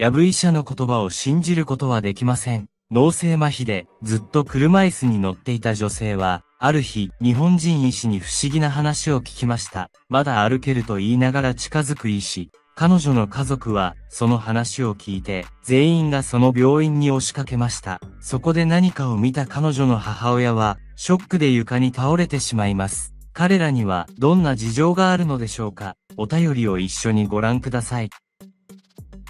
やぶ医者の言葉を信じることはできません。脳性麻痺でずっと車椅子に乗っていた女性は、ある日、日本人医師に不思議な話を聞きました。まだ歩けると言いながら近づく医師。彼女の家族は、その話を聞いて、全員がその病院に押しかけました。そこで何かを見た彼女の母親は、ショックで床に倒れてしまいます。彼らには、どんな事情があるのでしょうか。お便りを一緒にご覧ください。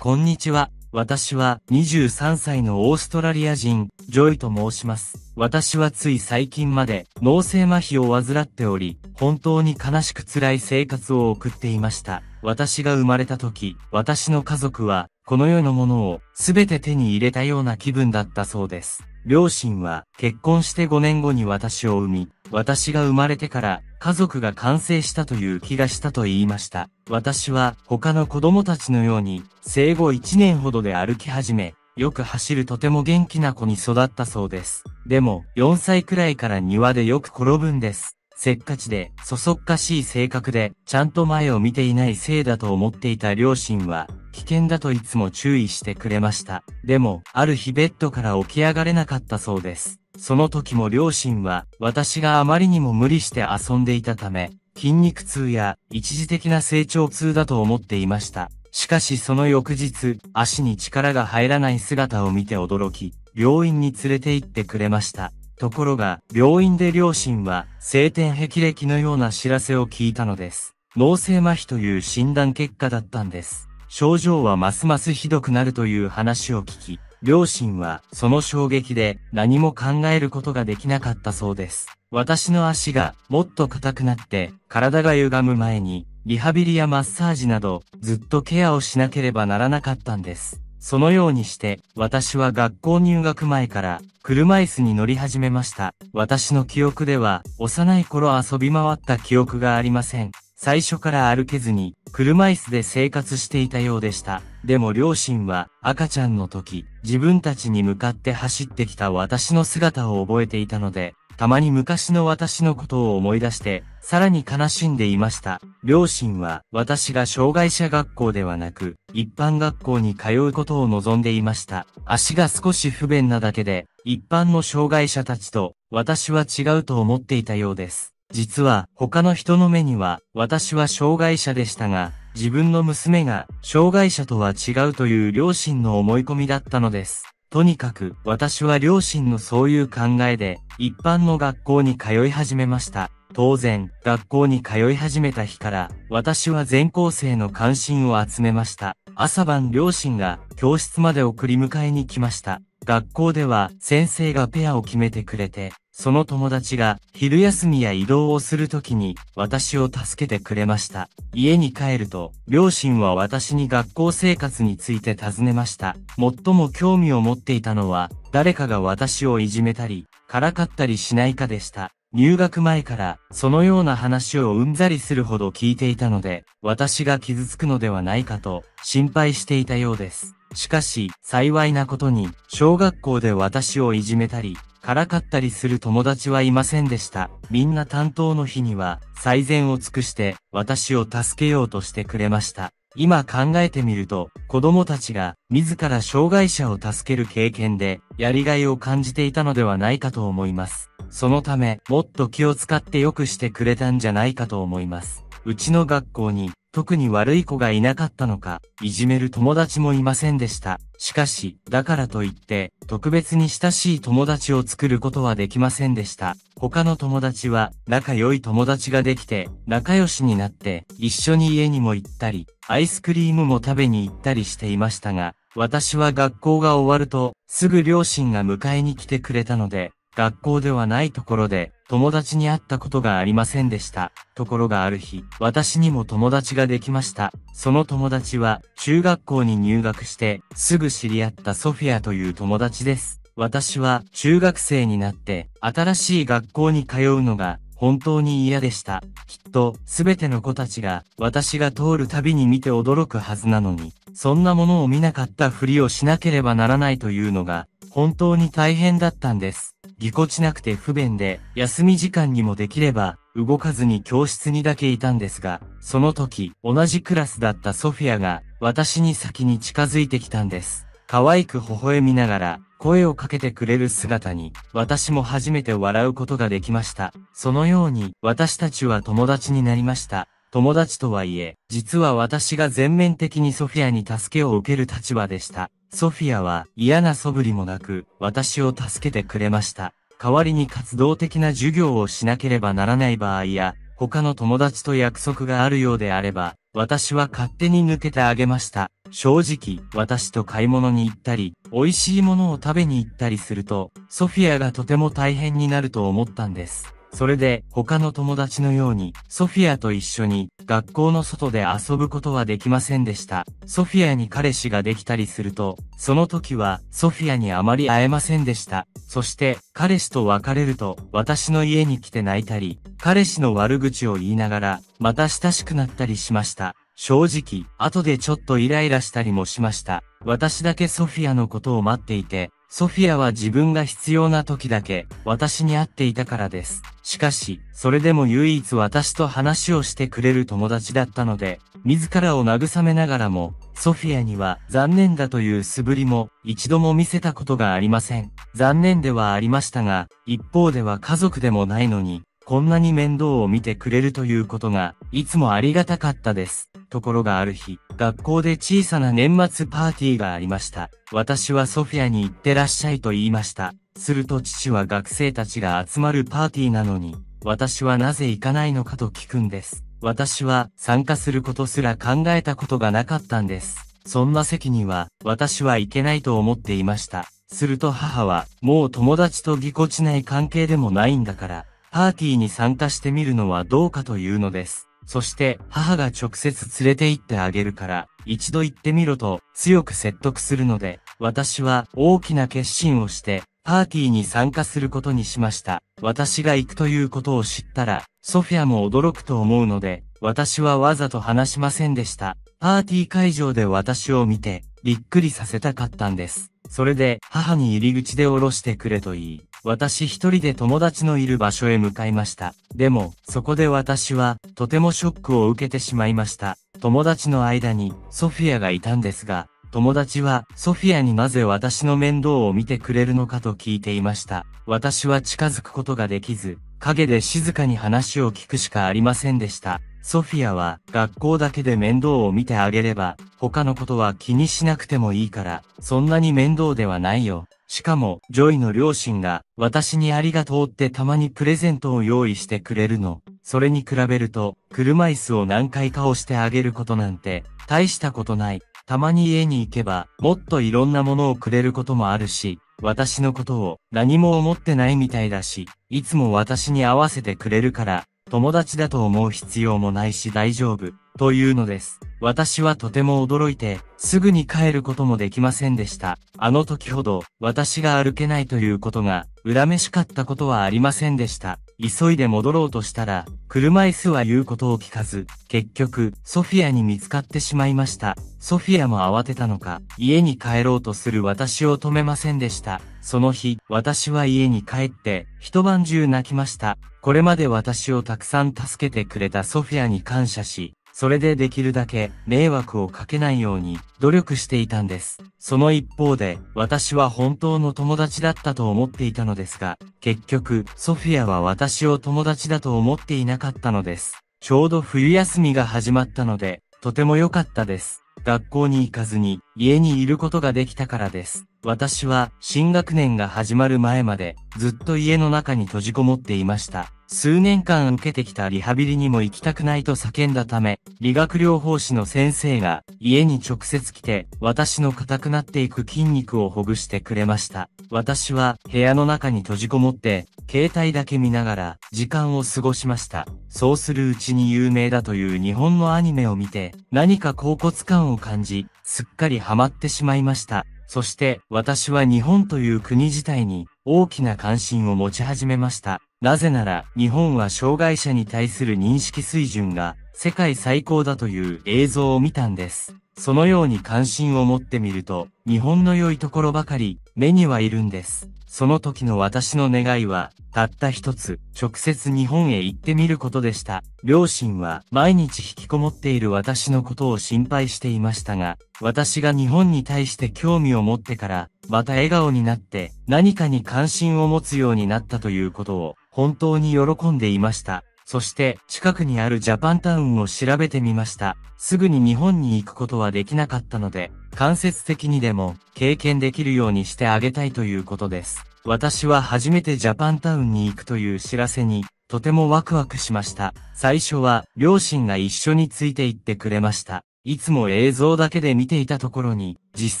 こんにちは。私は23歳のオーストラリア人、ジョイと申します。私はつい最近まで脳性麻痺を患っており、本当に悲しく辛い生活を送っていました。私が生まれた時、私の家族は、この世のものを全て手に入れたような気分だったそうです。両親は結婚して5年後に私を産み、私が生まれてから家族が完成したという気がしたと言いました。私は他の子供たちのように生後1年ほどで歩き始め、よく走るとても元気な子に育ったそうです。でも4歳くらいから庭でよく転ぶんです。せっかちで、そそっかしい性格で、ちゃんと前を見ていないせいだと思っていた両親は、危険だといつも注意してくれました。でも、ある日ベッドから起き上がれなかったそうです。その時も両親は私があまりにも無理して遊んでいたため、筋肉痛や一時的な成長痛だと思っていました。しかしその翌日、足に力が入らない姿を見て驚き、病院に連れて行ってくれました。ところが、病院で両親は、性天壁歴のような知らせを聞いたのです。脳性麻痺という診断結果だったんです。症状はますますひどくなるという話を聞き、両親はその衝撃で何も考えることができなかったそうです。私の足がもっと硬くなって体が歪む前にリハビリやマッサージなどずっとケアをしなければならなかったんです。そのようにして私は学校入学前から車椅子に乗り始めました。私の記憶では幼い頃遊び回った記憶がありません。最初から歩けずに車椅子で生活していたようでした。でも両親は赤ちゃんの時、自分たちに向かって走ってきた私の姿を覚えていたので、たまに昔の私のことを思い出して、さらに悲しんでいました。両親は私が障害者学校ではなく、一般学校に通うことを望んでいました。足が少し不便なだけで、一般の障害者たちと私は違うと思っていたようです。実は他の人の目には私は障害者でしたが、自分の娘が障害者とは違うという両親の思い込みだったのです。とにかく私は両親のそういう考えで一般の学校に通い始めました。当然、学校に通い始めた日から私は全校生の関心を集めました。朝晩両親が教室まで送り迎えに来ました。学校では先生がペアを決めてくれて、その友達が昼休みや移動をするときに私を助けてくれました。家に帰ると両親は私に学校生活について尋ねました。最も興味を持っていたのは誰かが私をいじめたり、からかったりしないかでした。入学前からそのような話をうんざりするほど聞いていたので、私が傷つくのではないかと心配していたようです。しかし、幸いなことに、小学校で私をいじめたり、からかったりする友達はいませんでした。みんな担当の日には、最善を尽くして、私を助けようとしてくれました。今考えてみると、子供たちが自ら障害者を助ける経験で、やりがいを感じていたのではないかと思います。そのため、もっと気を使って良くしてくれたんじゃないかと思います。うちの学校に、特に悪い子がいなかったのか、いじめる友達もいませんでした。しかし、だからといって、特別に親しい友達を作ることはできませんでした。他の友達は、仲良い友達ができて、仲良しになって、一緒に家にも行ったり、アイスクリームも食べに行ったりしていましたが、私は学校が終わると、すぐ両親が迎えに来てくれたので、学校ではないところで、友達に会ったことがありませんでした。ところがある日、私にも友達ができました。その友達は、中学校に入学して、すぐ知り合ったソフィアという友達です。私は、中学生になって、新しい学校に通うのが、本当に嫌でした。きっと、すべての子たちが、私が通るたびに見て驚くはずなのに、そんなものを見なかったふりをしなければならないというのが、本当に大変だったんです。ぎこちなくて不便で、休み時間にもできれば、動かずに教室にだけいたんですが、その時、同じクラスだったソフィアが、私に先に近づいてきたんです。可愛く微笑みながら、声をかけてくれる姿に、私も初めて笑うことができました。そのように、私たちは友達になりました。友達とはいえ、実は私が全面的にソフィアに助けを受ける立場でした。ソフィアは嫌な素振りもなく私を助けてくれました。代わりに活動的な授業をしなければならない場合や、他の友達と約束があるようであれば、私は勝手に抜けてあげました。正直、私と買い物に行ったり、美味しいものを食べに行ったりすると、ソフィアがとても大変になると思ったんです。それで他の友達のようにソフィアと一緒に学校の外で遊ぶことはできませんでした。ソフィアに彼氏ができたりすると、その時はソフィアにあまり会えませんでした。そして彼氏と別れると私の家に来て泣いたり、彼氏の悪口を言いながらまた親しくなったりしました。正直、後でちょっとイライラしたりもしました。私だけソフィアのことを待っていて、ソフィアは自分が必要な時だけ私に会っていたからです。しかし、それでも唯一私と話をしてくれる友達だったので、自らを慰めながらも、ソフィアには残念だという素振りも一度も見せたことがありません。残念ではありましたが、一方では家族でもないのに、こんなに面倒を見てくれるということが、いつもありがたかったです。ところがある日、学校で小さな年末パーティーがありました。私はソフィアに行ってらっしゃいと言いました。すると父は学生たちが集まるパーティーなのに、私はなぜ行かないのかと聞くんです。私は参加することすら考えたことがなかったんです。そんな席には私はいけないと思っていました。すると母は、もう友達とぎこちない関係でもないんだから、パーティーに参加してみるのはどうかというのです。そして母が直接連れて行ってあげるから一度行ってみろと強く説得するので私は大きな決心をしてパーティーに参加することにしました。私が行くということを知ったらソフィアも驚くと思うので私はわざと話しませんでした。パーティー会場で私を見てびっくりさせたかったんです。それで母に入り口で降ろしてくれと言い、私一人で友達のいる場所へ向かいました。でも、そこで私は、とてもショックを受けてしまいました。友達の間に、ソフィアがいたんですが、友達は、ソフィアになぜ私の面倒を見てくれるのかと聞いていました。私は近づくことができず、陰で静かに話を聞くしかありませんでした。ソフィアは、学校だけで面倒を見てあげれば、他のことは気にしなくてもいいから、そんなに面倒ではないよ。しかも、ジョイの両親が、私にありがとうってたまにプレゼントを用意してくれるの。それに比べると、車椅子を何回か押してあげることなんて、大したことない。たまに家に行けば、もっといろんなものをくれることもあるし、私のことを何も思ってないみたいだし、いつも私に合わせてくれるから、友達だと思う必要もないし大丈夫、というのです。私はとても驚いて、すぐに帰ることもできませんでした。あの時ほど、私が歩けないということが、恨めしかったことはありませんでした。急いで戻ろうとしたら、車椅子は言うことを聞かず、結局、ソフィアに見つかってしまいました。ソフィアも慌てたのか、家に帰ろうとする私を止めませんでした。その日、私は家に帰って、一晩中泣きました。これまで私をたくさん助けてくれたソフィアに感謝し、それでできるだけ迷惑をかけないように努力していたんです。その一方で、私は本当の友達だったと思っていたのですが、結局、ソフィアは私を友達だと思っていなかったのです。ちょうど冬休みが始まったので、とても良かったです。学校に行かずに、家にいることができたからです。私は新学年が始まる前までずっと家の中に閉じこもっていました。数年間受けてきたリハビリにも行きたくないと叫んだため、理学療法士の先生が家に直接来て私の硬くなっていく筋肉をほぐしてくれました。私は部屋の中に閉じこもって携帯だけ見ながら時間を過ごしました。そうするうちに有名だという日本のアニメを見て何か恍惚感を感じ、すっかりハマってしまいました。そして私は日本という国自体に大きな関心を持ち始めました。なぜなら日本は障害者に対する認識水準が世界最高だという映像を見たんです。そのように関心を持ってみると日本の良いところばかり目にはいるんです。その時の私の願いは、たった一つ、直接日本へ行ってみることでした。両親は毎日引きこもっている私のことを心配していましたが、私が日本に対して興味を持ってから、また笑顔になって何かに関心を持つようになったということを本当に喜んでいました。そして近くにあるジャパンタウンを調べてみました。すぐに日本に行くことはできなかったので、間接的にでも経験できるようにしてあげたいということです。私は初めてジャパンタウンに行くという知らせに、とてもワクワクしました。最初は両親が一緒について行ってくれました。いつも映像だけで見ていたところに、実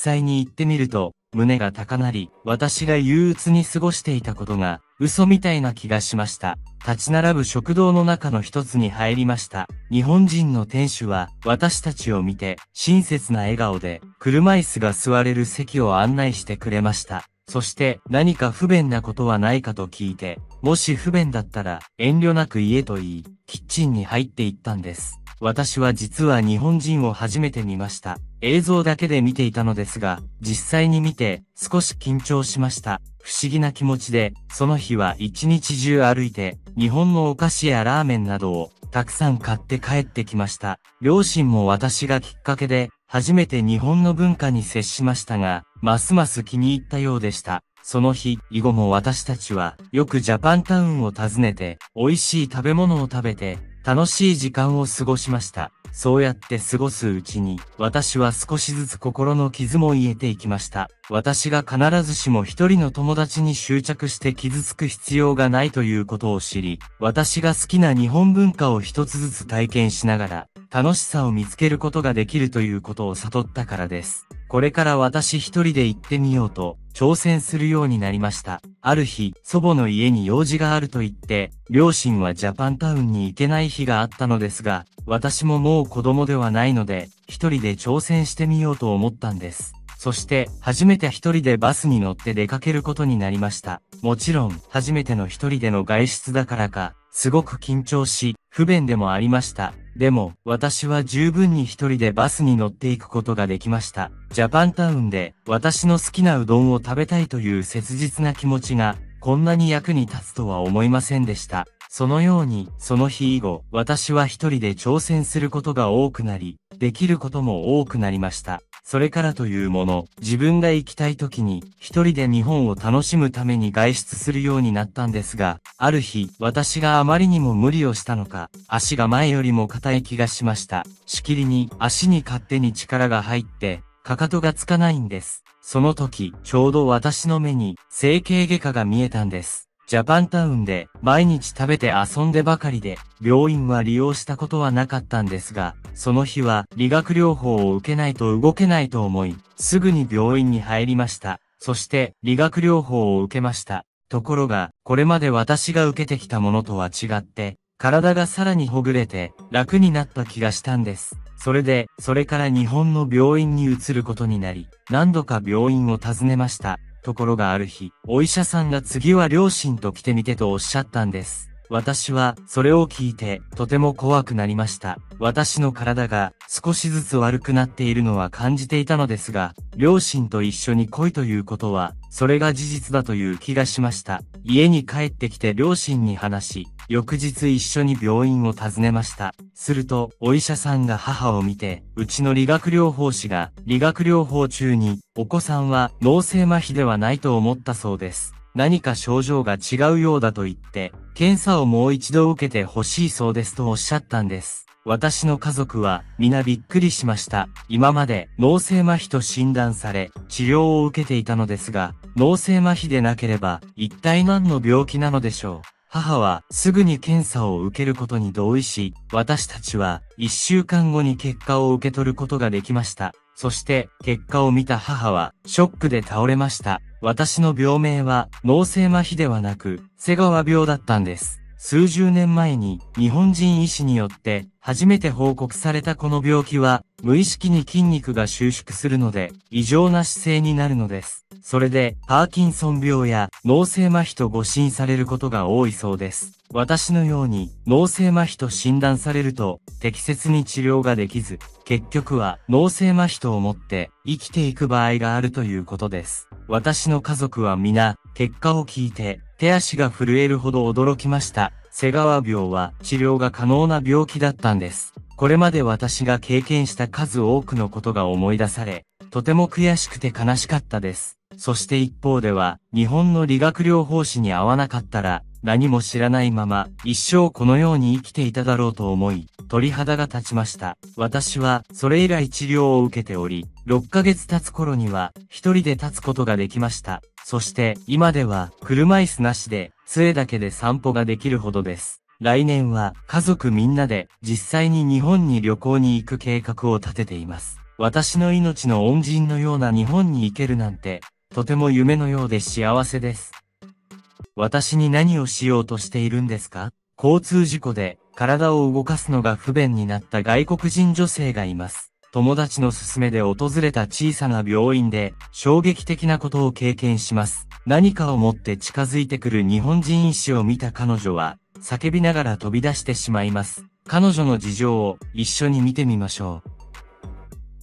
際に行ってみると、胸が高鳴り、私が憂鬱に過ごしていたことが、嘘みたいな気がしました。立ち並ぶ食堂の中の一つに入りました。日本人の店主は私たちを見て親切な笑顔で車椅子が座れる席を案内してくれました。そして何か不便なことはないかと聞いて、もし不便だったら遠慮なく家と言い、キッチンに入っていったんです。私は実は日本人を初めて見ました。映像だけで見ていたのですが、実際に見て少し緊張しました。不思議な気持ちで、その日は一日中歩いて、日本のお菓子やラーメンなどをたくさん買って帰ってきました。両親も私がきっかけで、初めて日本の文化に接しましたが、ますます気に入ったようでした。その日、以後も私たちは、よくジャパンタウンを訪ねて、美味しい食べ物を食べて、楽しい時間を過ごしました。そうやって過ごすうちに、私は少しずつ心の傷も癒えていきました。私が必ずしも一人の友達に執着して傷つく必要がないということを知り、私が好きな日本文化を一つずつ体験しながら、楽しさを見つけることができるということを悟ったからです。これから私一人で行ってみようと、挑戦するようになりました。ある日、祖母の家に用事があると言って、両親はジャパンタウンに行けない日があったのですが、私ももう子供ではないので、一人で挑戦してみようと思ったんです。そして、初めて一人でバスに乗って出かけることになりました。もちろん、初めての一人での外出だからか、すごく緊張し、不便でもありました。でも、私は十分に一人でバスに乗っていくことができました。ジャパンタウンで、私の好きなうどんを食べたいという切実な気持ちが、こんなに役に立つとは思いませんでした。そのように、その日以後、私は一人で挑戦することが多くなり、できることも多くなりました。それからというもの、自分が行きたい時に、一人で日本を楽しむために外出するようになったんですが、ある日、私があまりにも無理をしたのか、足が前よりも硬い気がしました。しきりに、足に勝手に力が入って、かかとがつかないんです。その時、ちょうど私の目に、整形外科が見えたんです。ジャパンタウンで毎日食べて遊んでばかりで、病院は利用したことはなかったんですが、その日は理学療法を受けないと動けないと思い、すぐに病院に入りました。そして理学療法を受けました。ところが、これまで私が受けてきたものとは違って、体がさらにほぐれて楽になった気がしたんです。それで、それから日本の病院に移ることになり、何度か病院を訪ねました。ところがある日、お医者さんが次は両親と来てみてとおっしゃったんです。私は、それを聞いて、とても怖くなりました。私の体が、少しずつ悪くなっているのは感じていたのですが、両親と一緒に来いということは、それが事実だという気がしました。家に帰ってきて両親に話し、翌日一緒に病院を訪ねました。すると、お医者さんが母を見て、うちの理学療法士が、理学療法中に、お子さんは脳性麻痺ではないと思ったそうです。何か症状が違うようだと言って、検査をもう一度受けてほしいそうですとおっしゃったんです。私の家族は皆びっくりしました。今まで脳性麻痺と診断され治療を受けていたのですが、脳性麻痺でなければ一体何の病気なのでしょう。母はすぐに検査を受けることに同意し、私たちは1週間後に結果を受け取ることができました。そして結果を見た母はショックで倒れました。私の病名は脳性麻痺ではなく瀬川病だったんです。数十年前に日本人医師によって初めて報告されたこの病気は無意識に筋肉が収縮するので、異常な姿勢になるのです。それで、パーキンソン病や脳性麻痺と誤診されることが多いそうです。私のように脳性麻痺と診断されると適切に治療ができず、結局は脳性麻痺と思って生きていく場合があるということです。私の家族は皆、結果を聞いて手足が震えるほど驚きました瀬川病は治療が可能な病気だったんです。これまで私が経験した数多くのことが思い出され、とても悔しくて悲しかったです。そして一方では、日本の理学療法士に会わなかったら、何も知らないまま、一生このように生きていただろうと思い、鳥肌が立ちました。私は、それ以来治療を受けており、6ヶ月経つ頃には、一人で立つことができました。そして、今では、車椅子なしで、杖だけで散歩ができるほどです。来年は家族みんなで実際に日本に旅行に行く計画を立てています。私の命の恩人のような日本に行けるなんて、とても夢のようで幸せです。私に何をしようとしているんですか交通事故で体を動かすのが不便になった外国人女性がいます。友達の勧めで訪れた小さな病院で衝撃的なことを経験します。何かを持って近づいてくる日本人医師を見た彼女は叫びながら飛び出してしまいます。彼女の事情を一緒に見てみましょう。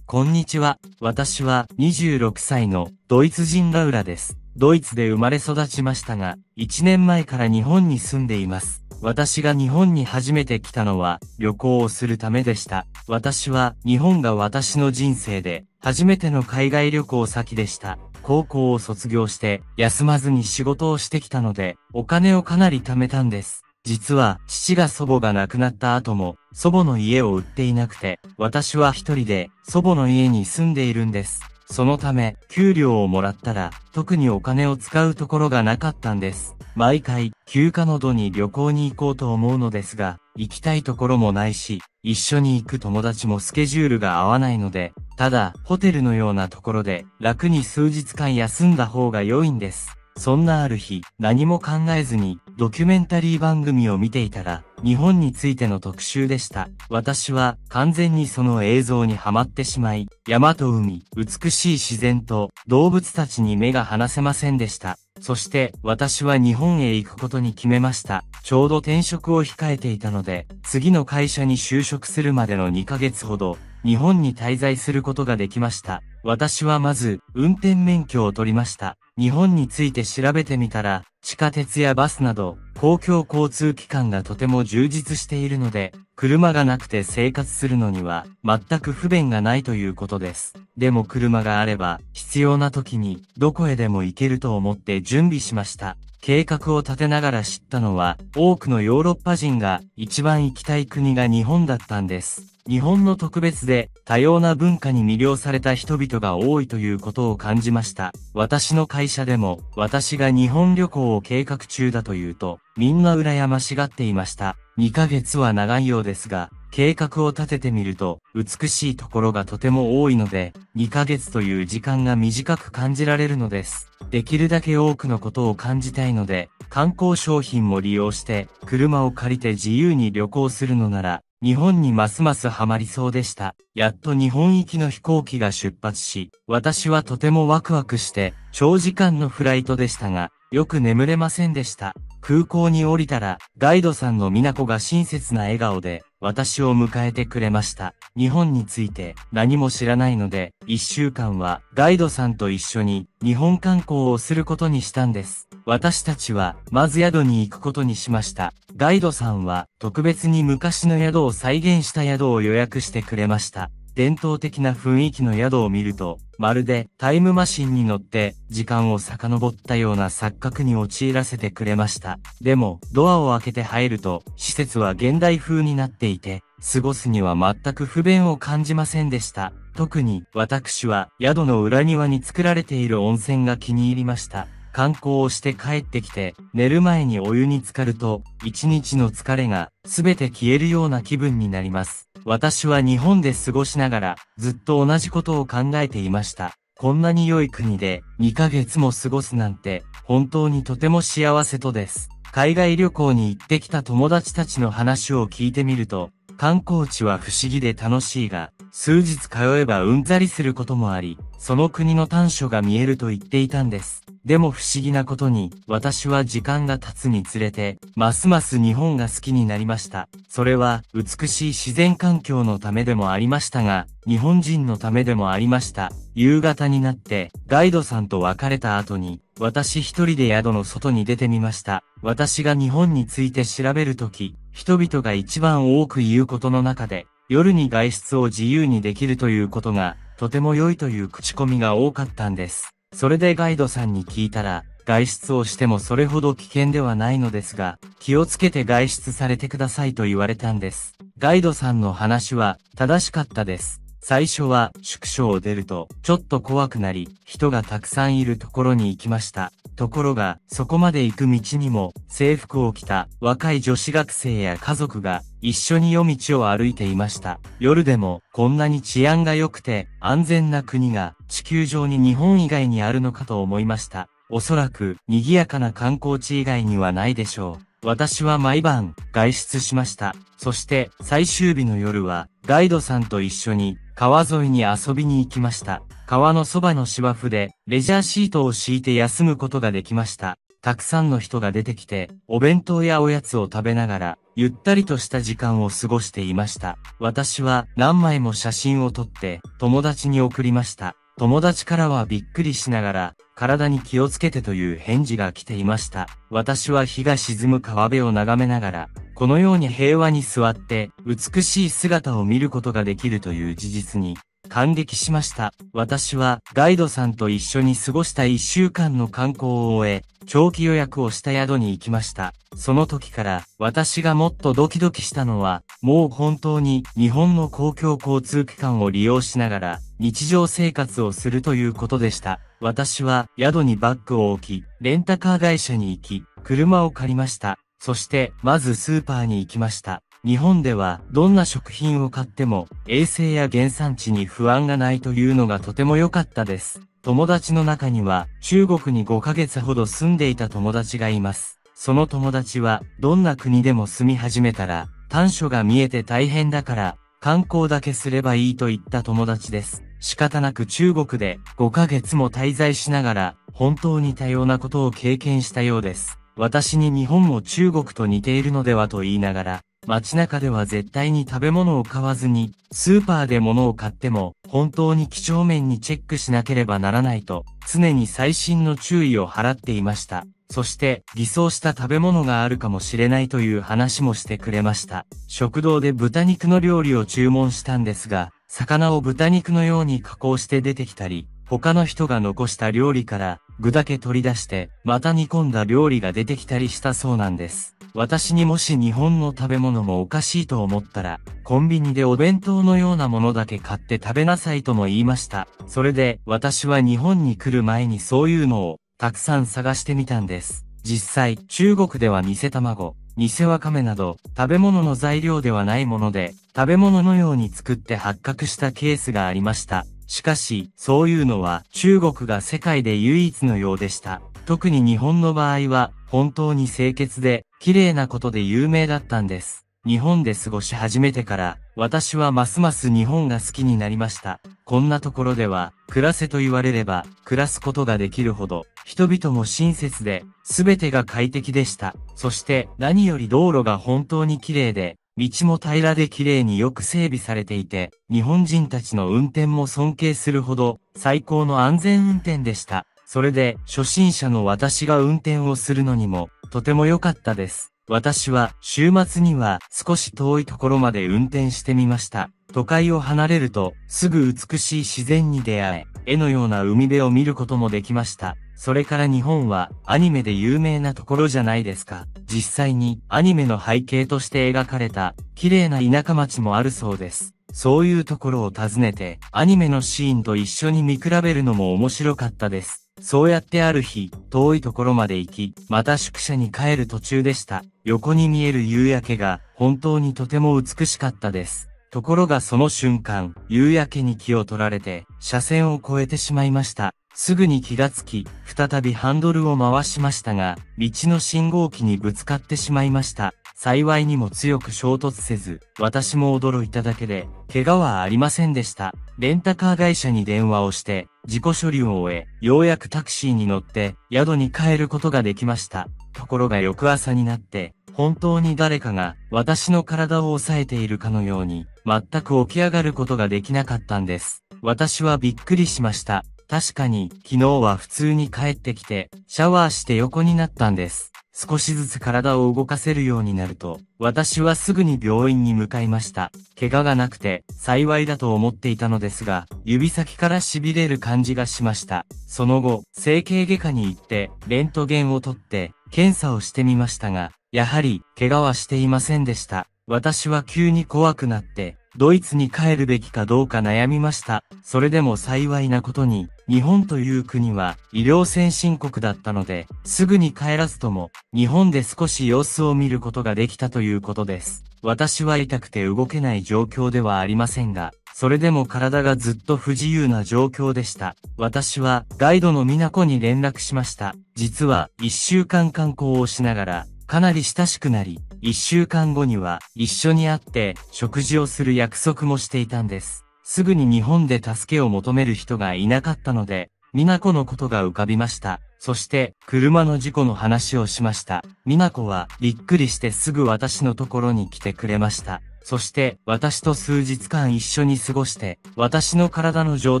こんにちは。私は26歳のドイツ人ラウラです。ドイツで生まれ育ちましたが、1年前から日本に住んでいます。私が日本に初めて来たのは旅行をするためでした。私は日本が私の人生で初めての海外旅行先でした。高校を卒業して休まずに仕事をしてきたのでお金をかなり貯めたんです。実は父が祖母が亡くなった後も祖母の家を売っていなくて私は一人で祖母の家に住んでいるんです。そのため給料をもらったら特にお金を使うところがなかったんです。毎回、休暇の度に旅行に行こうと思うのですが、行きたいところもないし、一緒に行く友達もスケジュールが合わないので、ただ、ホテルのようなところで、楽に数日間休んだ方が良いんです。そんなある日、何も考えずに、ドキュメンタリー番組を見ていたら、日本についての特集でした。私は、完全にその映像にはまってしまい、山と海、美しい自然と、動物たちに目が離せませんでした。そして私は日本へ行くことに決めました。ちょうど転職を控えていたので、次の会社に就職するまでの2ヶ月ほど、日本に滞在することができました。私はまず、運転免許を取りました。日本について調べてみたら、地下鉄やバスなど、公共交通機関がとても充実しているので、車がなくて生活するのには、全く不便がないということです。でも車があれば、必要な時に、どこへでも行けると思って準備しました。計画を立てながら知ったのは、多くのヨーロッパ人が一番行きたい国が日本だったんです。日本の特別で多様な文化に魅了された人々が多いということを感じました。私の会社でも私が日本旅行を計画中だというと、みんな羨ましがっていました。2ヶ月は長いようですが、計画を立ててみると、美しいところがとても多いので、2ヶ月という時間が短く感じられるのです。できるだけ多くのことを感じたいので、観光商品も利用して、車を借りて自由に旅行するのなら、日本にますますハマりそうでした。やっと日本行きの飛行機が出発し、私はとてもワクワクして、長時間のフライトでしたが、よく眠れませんでした。空港に降りたら、ガイドさんの美奈子が親切な笑顔で、私を迎えてくれました。日本について何も知らないので、一週間はガイドさんと一緒に日本観光をすることにしたんです。私たちは、まず宿に行くことにしました。ガイドさんは、特別に昔の宿を再現した宿を予約してくれました。伝統的な雰囲気の宿を見ると、まるでタイムマシンに乗って時間を遡ったような錯覚に陥らせてくれました。でも、ドアを開けて入ると、施設は現代風になっていて、過ごすには全く不便を感じませんでした。特に、私は宿の裏庭に作られている温泉が気に入りました。観光をして帰ってきて、寝る前にお湯に浸かると、一日の疲れが全て消えるような気分になります。私は日本で過ごしながら、ずっと同じことを考えていました。こんなに良い国で2ヶ月も過ごすなんて、本当にとても幸せとです。海外旅行に行ってきた友達たちの話を聞いてみると、観光地は不思議で楽しいが、数日通えばうんざりすることもあり、その国の短所が見えると言っていたんです。でも不思議なことに、私は時間が経つにつれて、ますます日本が好きになりました。それは、美しい自然環境のためでもありましたが、日本人のためでもありました。夕方になって、ガイドさんと別れた後に、私一人で宿の外に出てみました。私が日本について調べるとき、人々が一番多く言うことの中で、夜に外出を自由にできるということが、とても良いという口コミが多かったんです。それでガイドさんに聞いたら、外出をしてもそれほど危険ではないのですが、気をつけて外出されてくださいと言われたんです。ガイドさんの話は正しかったです。最初は宿所を出ると、ちょっと怖くなり、人がたくさんいるところに行きました。ところが、そこまで行く道にも、制服を着た若い女子学生や家族が、一緒に夜道を歩いていました。夜でも、こんなに治安が良くて、安全な国が、地球上に日本以外にあるのかと思いました。おそらく、賑やかな観光地以外にはないでしょう。私は毎晩外出しました。そして最終日の夜はガイドさんと一緒に川沿いに遊びに行きました。川のそばの芝生で、レジャーシートを敷いて休むことができました。たくさんの人が出てきて、お弁当やおやつを食べながら、ゆったりとした時間を過ごしていました。私は何枚も写真を撮って、友達に送りました。友達からはびっくりしながら、体に気をつけてという返事が来ていました。私は日が沈む川辺を眺めながら、このように平和に座って、美しい姿を見ることができるという事実に、感激しました。私はガイドさんと一緒に過ごした1週間の観光を終え、長期予約をした宿に行きました。その時から私がもっとドキドキしたのは、もう本当に日本の公共交通機関を利用しながら日常生活をするということでした。私は宿にバッグを置き、レンタカー会社に行き、車を借りました。そして、まずスーパーに行きました。日本ではどんな食品を買っても衛生や原産地に不安がないというのがとても良かったです。友達の中には中国に5ヶ月ほど住んでいた友達がいます。その友達はどんな国でも住み始めたら短所が見えて大変だから観光だけすればいいと言った友達です。仕方なく中国で5ヶ月も滞在しながら本当に多様なことを経験したようです。私に日本も中国と似ているのではと言いながら街中では絶対に食べ物を買わずに、スーパーで物を買っても、本当に几帳面にチェックしなければならないと、常に細心の注意を払っていました。そして、偽装した食べ物があるかもしれないという話もしてくれました。食堂で豚肉の料理を注文したんですが、魚を豚肉のように加工して出てきたり、他の人が残した料理から具だけ取り出してまた煮込んだ料理が出てきたりしたそうなんです。私にもし日本の食べ物もおかしいと思ったら、コンビニでお弁当のようなものだけ買って食べなさいとも言いました。それで私は日本に来る前にそういうのをたくさん探してみたんです。実際、中国では偽卵、偽ワカメなど、食べ物の材料ではないもので、食べ物のように作って発覚したケースがありました。しかし、そういうのは中国が世界で唯一のようでした。特に日本の場合は、本当に清潔で、綺麗なことで有名だったんです。日本で過ごし始めてから、私はますます日本が好きになりました。こんなところでは、暮らせと言われれば、暮らすことができるほど、人々も親切で、すべてが快適でした。そして、何より道路が本当に綺麗で、道も平らで綺麗によく整備されていて、日本人たちの運転も尊敬するほど、最高の安全運転でした。それで、初心者の私が運転をするのにも、とても良かったです。私は、週末には、少し遠いところまで運転してみました。都会を離れると、すぐ美しい自然に出会え、絵のような海辺を見ることもできました。それから日本はアニメで有名なところじゃないですか。実際にアニメの背景として描かれた綺麗な田舎町もあるそうです。そういうところを訪ねてアニメのシーンと一緒に見比べるのも面白かったです。そうやってある日、遠いところまで行き、また宿舎に帰る途中でした。横に見える夕焼けが本当にとても美しかったです。ところがその瞬間、夕焼けに気を取られて、車線を越えてしまいました。すぐに気がつき、再びハンドルを回しましたが、道の信号機にぶつかってしまいました。幸いにも強く衝突せず、私も驚いただけで、怪我はありませんでした。レンタカー会社に電話をして、事故処理を終え、ようやくタクシーに乗って、宿に帰ることができました。ところが翌朝になって、本当に誰かが私の体を押さえているかのように、全く起き上がることができなかったんです。私はびっくりしました。確かに、昨日は普通に帰ってきて、シャワーして横になったんです。少しずつ体を動かせるようになると、私はすぐに病院に向かいました。怪我がなくて、幸いだと思っていたのですが、指先から痺れる感じがしました。その後、整形外科に行って、レントゲンを取って、検査をしてみましたが、やはり、怪我はしていませんでした。私は急に怖くなって、ドイツに帰るべきかどうか悩みました。それでも幸いなことに、日本という国は医療先進国だったので、すぐに帰らずとも、日本で少し様子を見ることができたということです。私は痛くて動けない状況ではありませんが、それでも体がずっと不自由な状況でした。私はガイドの美奈子に連絡しました。実は一週間観光をしながらかなり親しくなり、一週間後には一緒に会って食事をする約束もしていたんです。すぐに日本で助けを求める人がいなかったので、美奈子のことが浮かびました。そして、車の事故の話をしました。美奈子は、びっくりしてすぐ私のところに来てくれました。そして、私と数日間一緒に過ごして、私の体の状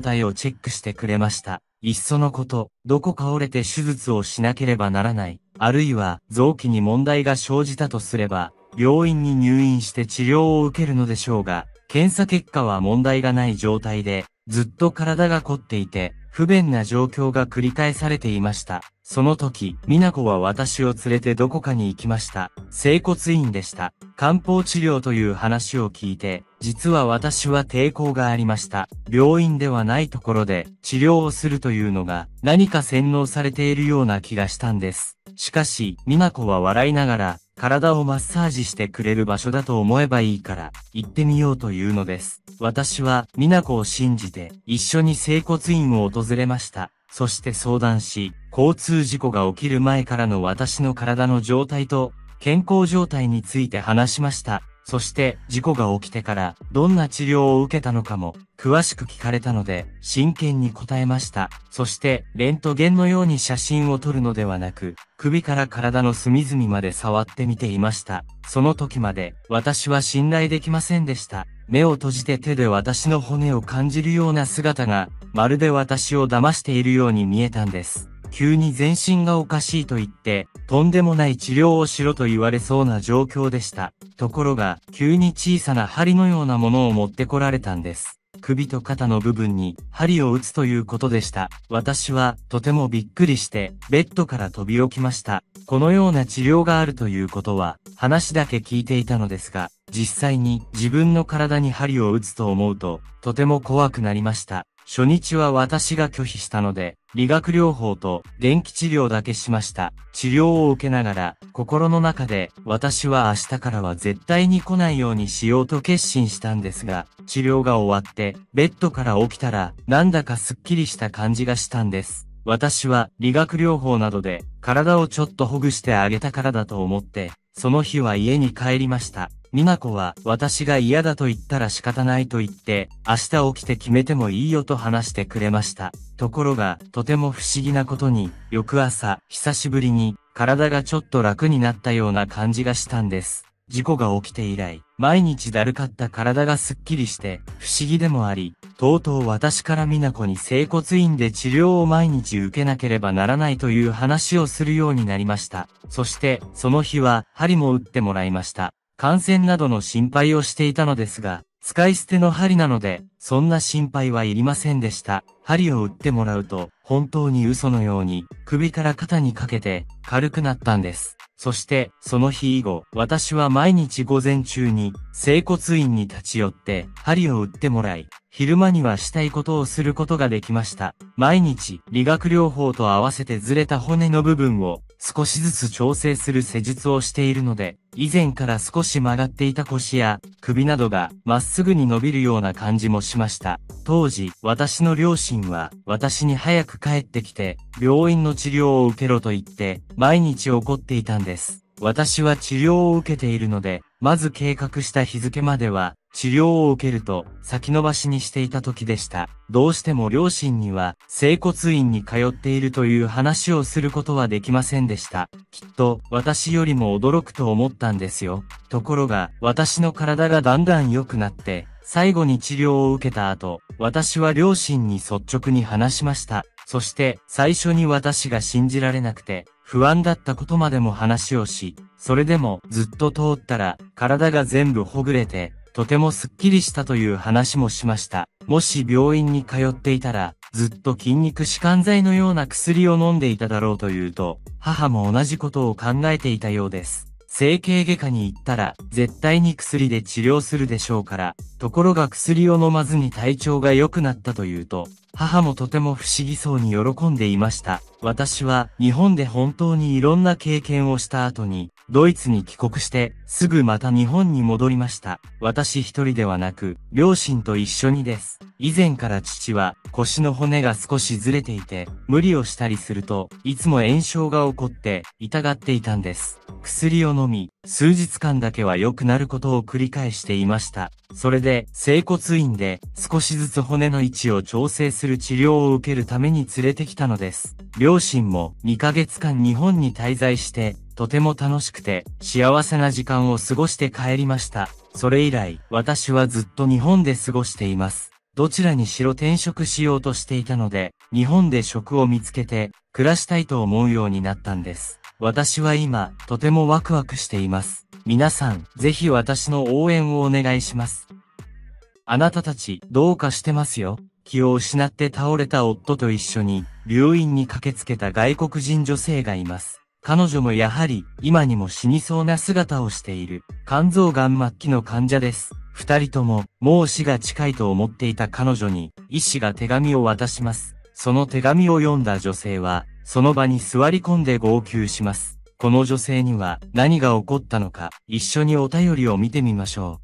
態をチェックしてくれました。いっそのこと、どこか折れて手術をしなければならない。あるいは、臓器に問題が生じたとすれば、病院に入院して治療を受けるのでしょうが、検査結果は問題がない状態で、ずっと体が凝っていて、不便な状況が繰り返されていました。その時、美奈子は私を連れてどこかに行きました。整骨院でした。漢方治療という話を聞いて、実は私は抵抗がありました。病院ではないところで治療をするというのが何か洗脳されているような気がしたんです。しかし、美奈子は笑いながら、体をマッサージしてくれる場所だと思えばいいから、行ってみようというのです。私は、美奈子を信じて、一緒に整骨院を訪れました。そして相談し、交通事故が起きる前からの私の体の状態と、健康状態について話しました。そして事故が起きてからどんな治療を受けたのかも詳しく聞かれたので真剣に答えました。そしてレントゲンのように写真を撮るのではなく首から体の隅々まで触ってみていました。その時まで私は信頼できませんでした。目を閉じて手で私の骨を感じるような姿がまるで私を騙しているように見えたんです。急に全身がおかしいと言って、とんでもない治療をしろと言われそうな状況でした。ところが、急に小さな針のようなものを持ってこられたんです。首と肩の部分に針を打つということでした。私はとてもびっくりしてベッドから飛び起きました。このような治療があるということは話だけ聞いていたのですが、実際に自分の体に針を打つと思うととても怖くなりました。初日は私が拒否したので、理学療法と電気治療だけしました。治療を受けながら、心の中で、私は明日からは絶対に来ないようにしようと決心したんですが、治療が終わって、ベッドから起きたら、なんだかスッキリした感じがしたんです。私は理学療法などで体をちょっとほぐしてあげたからだと思って、その日は家に帰りました。美奈子は私が嫌だと言ったら仕方ないと言って、明日起きて決めてもいいよと話してくれました。ところが、とても不思議なことに、翌朝、久しぶりに、体がちょっと楽になったような感じがしたんです。事故が起きて以来、毎日だるかった体がすっきりして、不思議でもあり、とうとう私から美奈子に整骨院で治療を毎日受けなければならないという話をするようになりました。そして、その日は、針も打ってもらいました。感染などの心配をしていたのですが、使い捨ての針なので、そんな心配はいりませんでした。針を打ってもらうと、本当に嘘のように、首から肩にかけて、軽くなったんです。そして、その日以後、私は毎日午前中に、整骨院に立ち寄って、針を打ってもらい、昼間にはしたいことをすることができました。毎日、理学療法と合わせてずれた骨の部分を、少しずつ調整する施術をしているので、以前から少し曲がっていた腰や首などがまっすぐに伸びるような感じもしました。当時、私の両親は私に早く帰ってきて、病院の治療を受けろと言って、毎日怒っていたんです。私は治療を受けているので、まず計画した日付までは、治療を受けると先延ばしにしていた時でした。どうしても両親には、整骨院に通っているという話をすることはできませんでした。きっと、私よりも驚くと思ったんですよ。ところが、私の体がだんだん良くなって、最後に治療を受けた後、私は両親に率直に話しました。そして、最初に私が信じられなくて、不安だったことまでも話をし、それでもずっと通ったら体が全部ほぐれて、とてもスッキリしたという話もしました。もし病院に通っていたら、ずっと筋肉弛緩剤のような薬を飲んでいただろうというと、母も同じことを考えていたようです。整形外科に行ったら絶対に薬で治療するでしょうから、ところが薬を飲まずに体調が良くなったというと、母もとても不思議そうに喜んでいました。私は日本で本当にいろんな経験をした後に、ドイツに帰国して、すぐまた日本に戻りました。私一人ではなく、両親と一緒にです。以前から父は、腰の骨が少しずれていて、無理をしたりすると、いつも炎症が起こって、痛がっていたんです。薬を飲み、数日間だけは良くなることを繰り返していました。それで、整骨院で少しずつ骨の位置を調整する治療を受けるために連れてきたのです。両親も2ヶ月間日本に滞在して、とても楽しくて、幸せな時間を過ごして帰りました。それ以来、私はずっと日本で過ごしています。どちらにしろ転職しようとしていたので、日本で職を見つけて、暮らしたいと思うようになったんです。私は今、とてもワクワクしています。皆さん、ぜひ私の応援をお願いします。あなたたち、どうかしてますよ。気を失って倒れた夫と一緒に、病院に駆けつけた外国人女性がいます。彼女もやはり今にも死にそうな姿をしている肝臓がん末期の患者です。二人とももう死が近いと思っていた彼女に医師が手紙を渡します。その手紙を読んだ女性はその場に座り込んで号泣します。この女性には何が起こったのか一緒にお便りを見てみましょ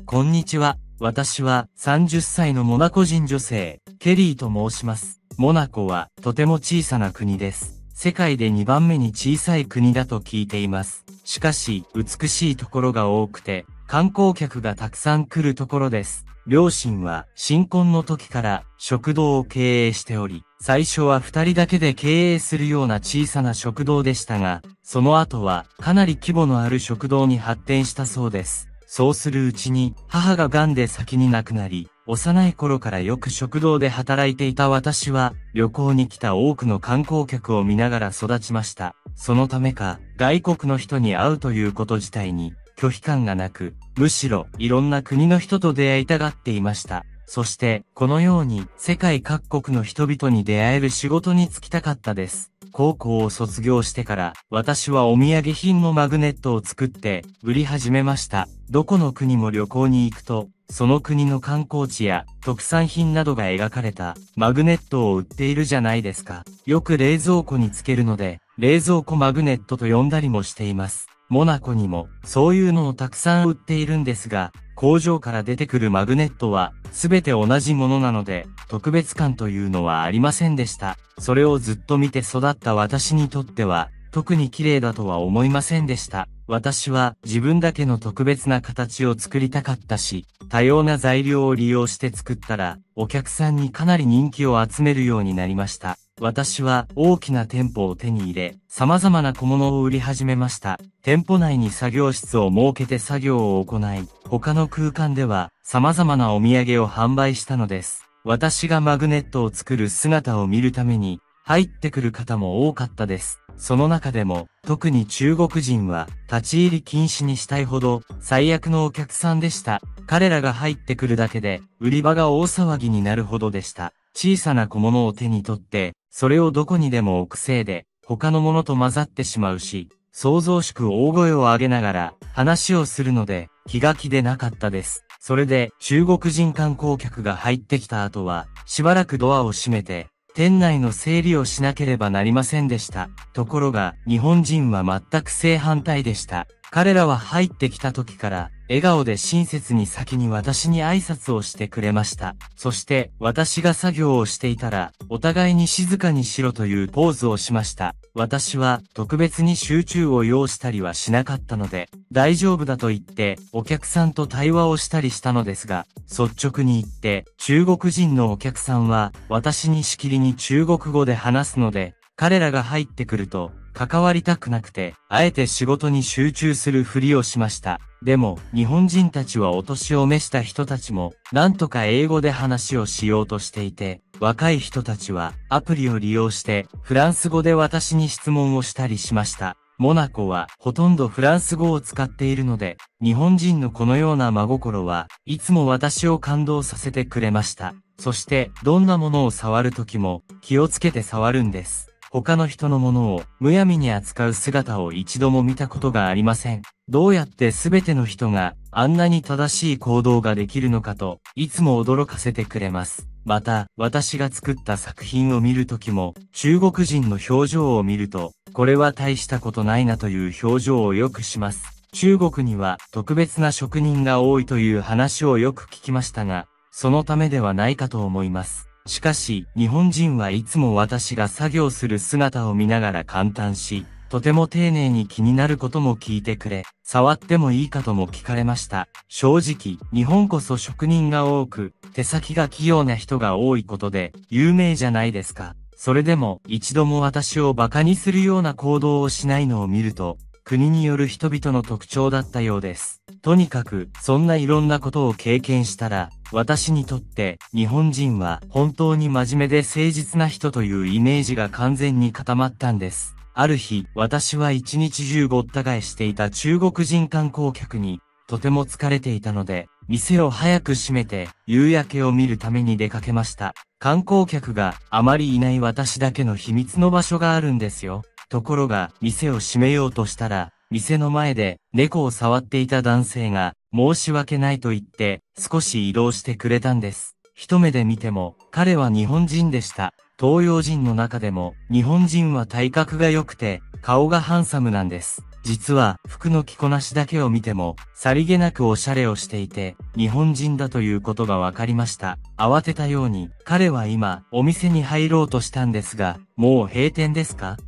う。こんにちは。私は30歳のモナコ人女性、ケリーと申します。モナコはとても小さな国です。世界で2番目に小さい国だと聞いています。しかし、美しいところが多くて、観光客がたくさん来るところです。両親は新婚の時から食堂を経営しており、最初は二人だけで経営するような小さな食堂でしたが、その後はかなり規模のある食堂に発展したそうです。そうするうちに母が癌で先に亡くなり、幼い頃からよく食堂で働いていた私は、旅行に来た多くの観光客を見ながら育ちました。そのためか、外国の人に会うということ自体に、拒否感がなく、むしろ、いろんな国の人と出会いたがっていました。そして、このように、世界各国の人々に出会える仕事に就きたかったです。高校を卒業してから、私はお土産品のマグネットを作って、売り始めました。どこの国も旅行に行くと、その国の観光地や特産品などが描かれたマグネットを売っているじゃないですか。よく冷蔵庫につけるので、冷蔵庫マグネットと呼んだりもしています。モナコにもそういうのをたくさん売っているんですが、工場から出てくるマグネットは全て同じものなので、特別感というのはありませんでした。それをずっと見て育った私にとっては、特に綺麗だとは思いませんでした。私は自分だけの特別な形を作りたかったし、多様な材料を利用して作ったら、お客さんにかなり人気を集めるようになりました。私は大きな店舗を手に入れ、様々な小物を売り始めました。店舗内に作業室を設けて作業を行い、他の空間では様々なお土産を販売したのです。私がマグネットを作る姿を見るために、入ってくる方も多かったです。その中でも、特に中国人は、立ち入り禁止にしたいほど、最悪のお客さんでした。彼らが入ってくるだけで、売り場が大騒ぎになるほどでした。小さな小物を手に取って、それをどこにでも置くせいで、他のものと混ざってしまうし、想像しく大声を上げながら、話をするので、気が気でなかったです。それで、中国人観光客が入ってきた後は、しばらくドアを閉めて、店内の整理をしなければなりませんでした。ところが、日本人は全く正反対でした。彼らは入ってきた時から、笑顔で親切に先に私に挨拶をしてくれました。そして、私が作業をしていたら、お互いに静かにしろというポーズをしました。私は特別に集中を要したりはしなかったので、大丈夫だと言ってお客さんと対話をしたりしたのですが、率直に言って中国人のお客さんは私にしきりに中国語で話すので、彼らが入ってくると関わりたくなくて、あえて仕事に集中するふりをしました。でも、日本人たちはお年を召した人たちも、なんとか英語で話をしようとしていて、若い人たちはアプリを利用して、フランス語で私に質問をしたりしました。モナコはほとんどフランス語を使っているので、日本人のこのような真心はいつも私を感動させてくれました。そして、どんなものを触るときも気をつけて触るんです。他の人のものをむやみに扱う姿を一度も見たことがありません。どうやって全ての人があんなに正しい行動ができるのかと、いつも驚かせてくれます。また、私が作った作品を見るときも、中国人の表情を見ると、これは大したことないなという表情をよくします。中国には特別な職人が多いという話をよく聞きましたが、そのためではないかと思います。しかし、日本人はいつも私が作業する姿を見ながら感嘆し、とても丁寧に気になることも聞いてくれ、触ってもいいかとも聞かれました。正直、日本こそ職人が多く、手先が器用な人が多いことで、有名じゃないですか。それでも、一度も私を馬鹿にするような行動をしないのを見ると、国による人々の特徴だったようです。とにかく、そんないろんなことを経験したら、私にとって日本人は本当に真面目で誠実な人というイメージが完全に固まったんです。ある日、私は一日中ごった返していた中国人観光客に、とても疲れていたので、店を早く閉めて、夕焼けを見るために出かけました。観光客があまりいない私だけの秘密の場所があるんですよ。ところが、店を閉めようとしたら、店の前で猫を触っていた男性が申し訳ないと言って少し移動してくれたんです。一目で見ても彼は日本人でした。東洋人の中でも日本人は体格が良くて顔がハンサムなんです。実は服の着こなしだけを見てもさりげなくおしゃれをしていて日本人だということがわかりました。慌てたように彼は今お店に入ろうとしたんですが、もう閉店ですか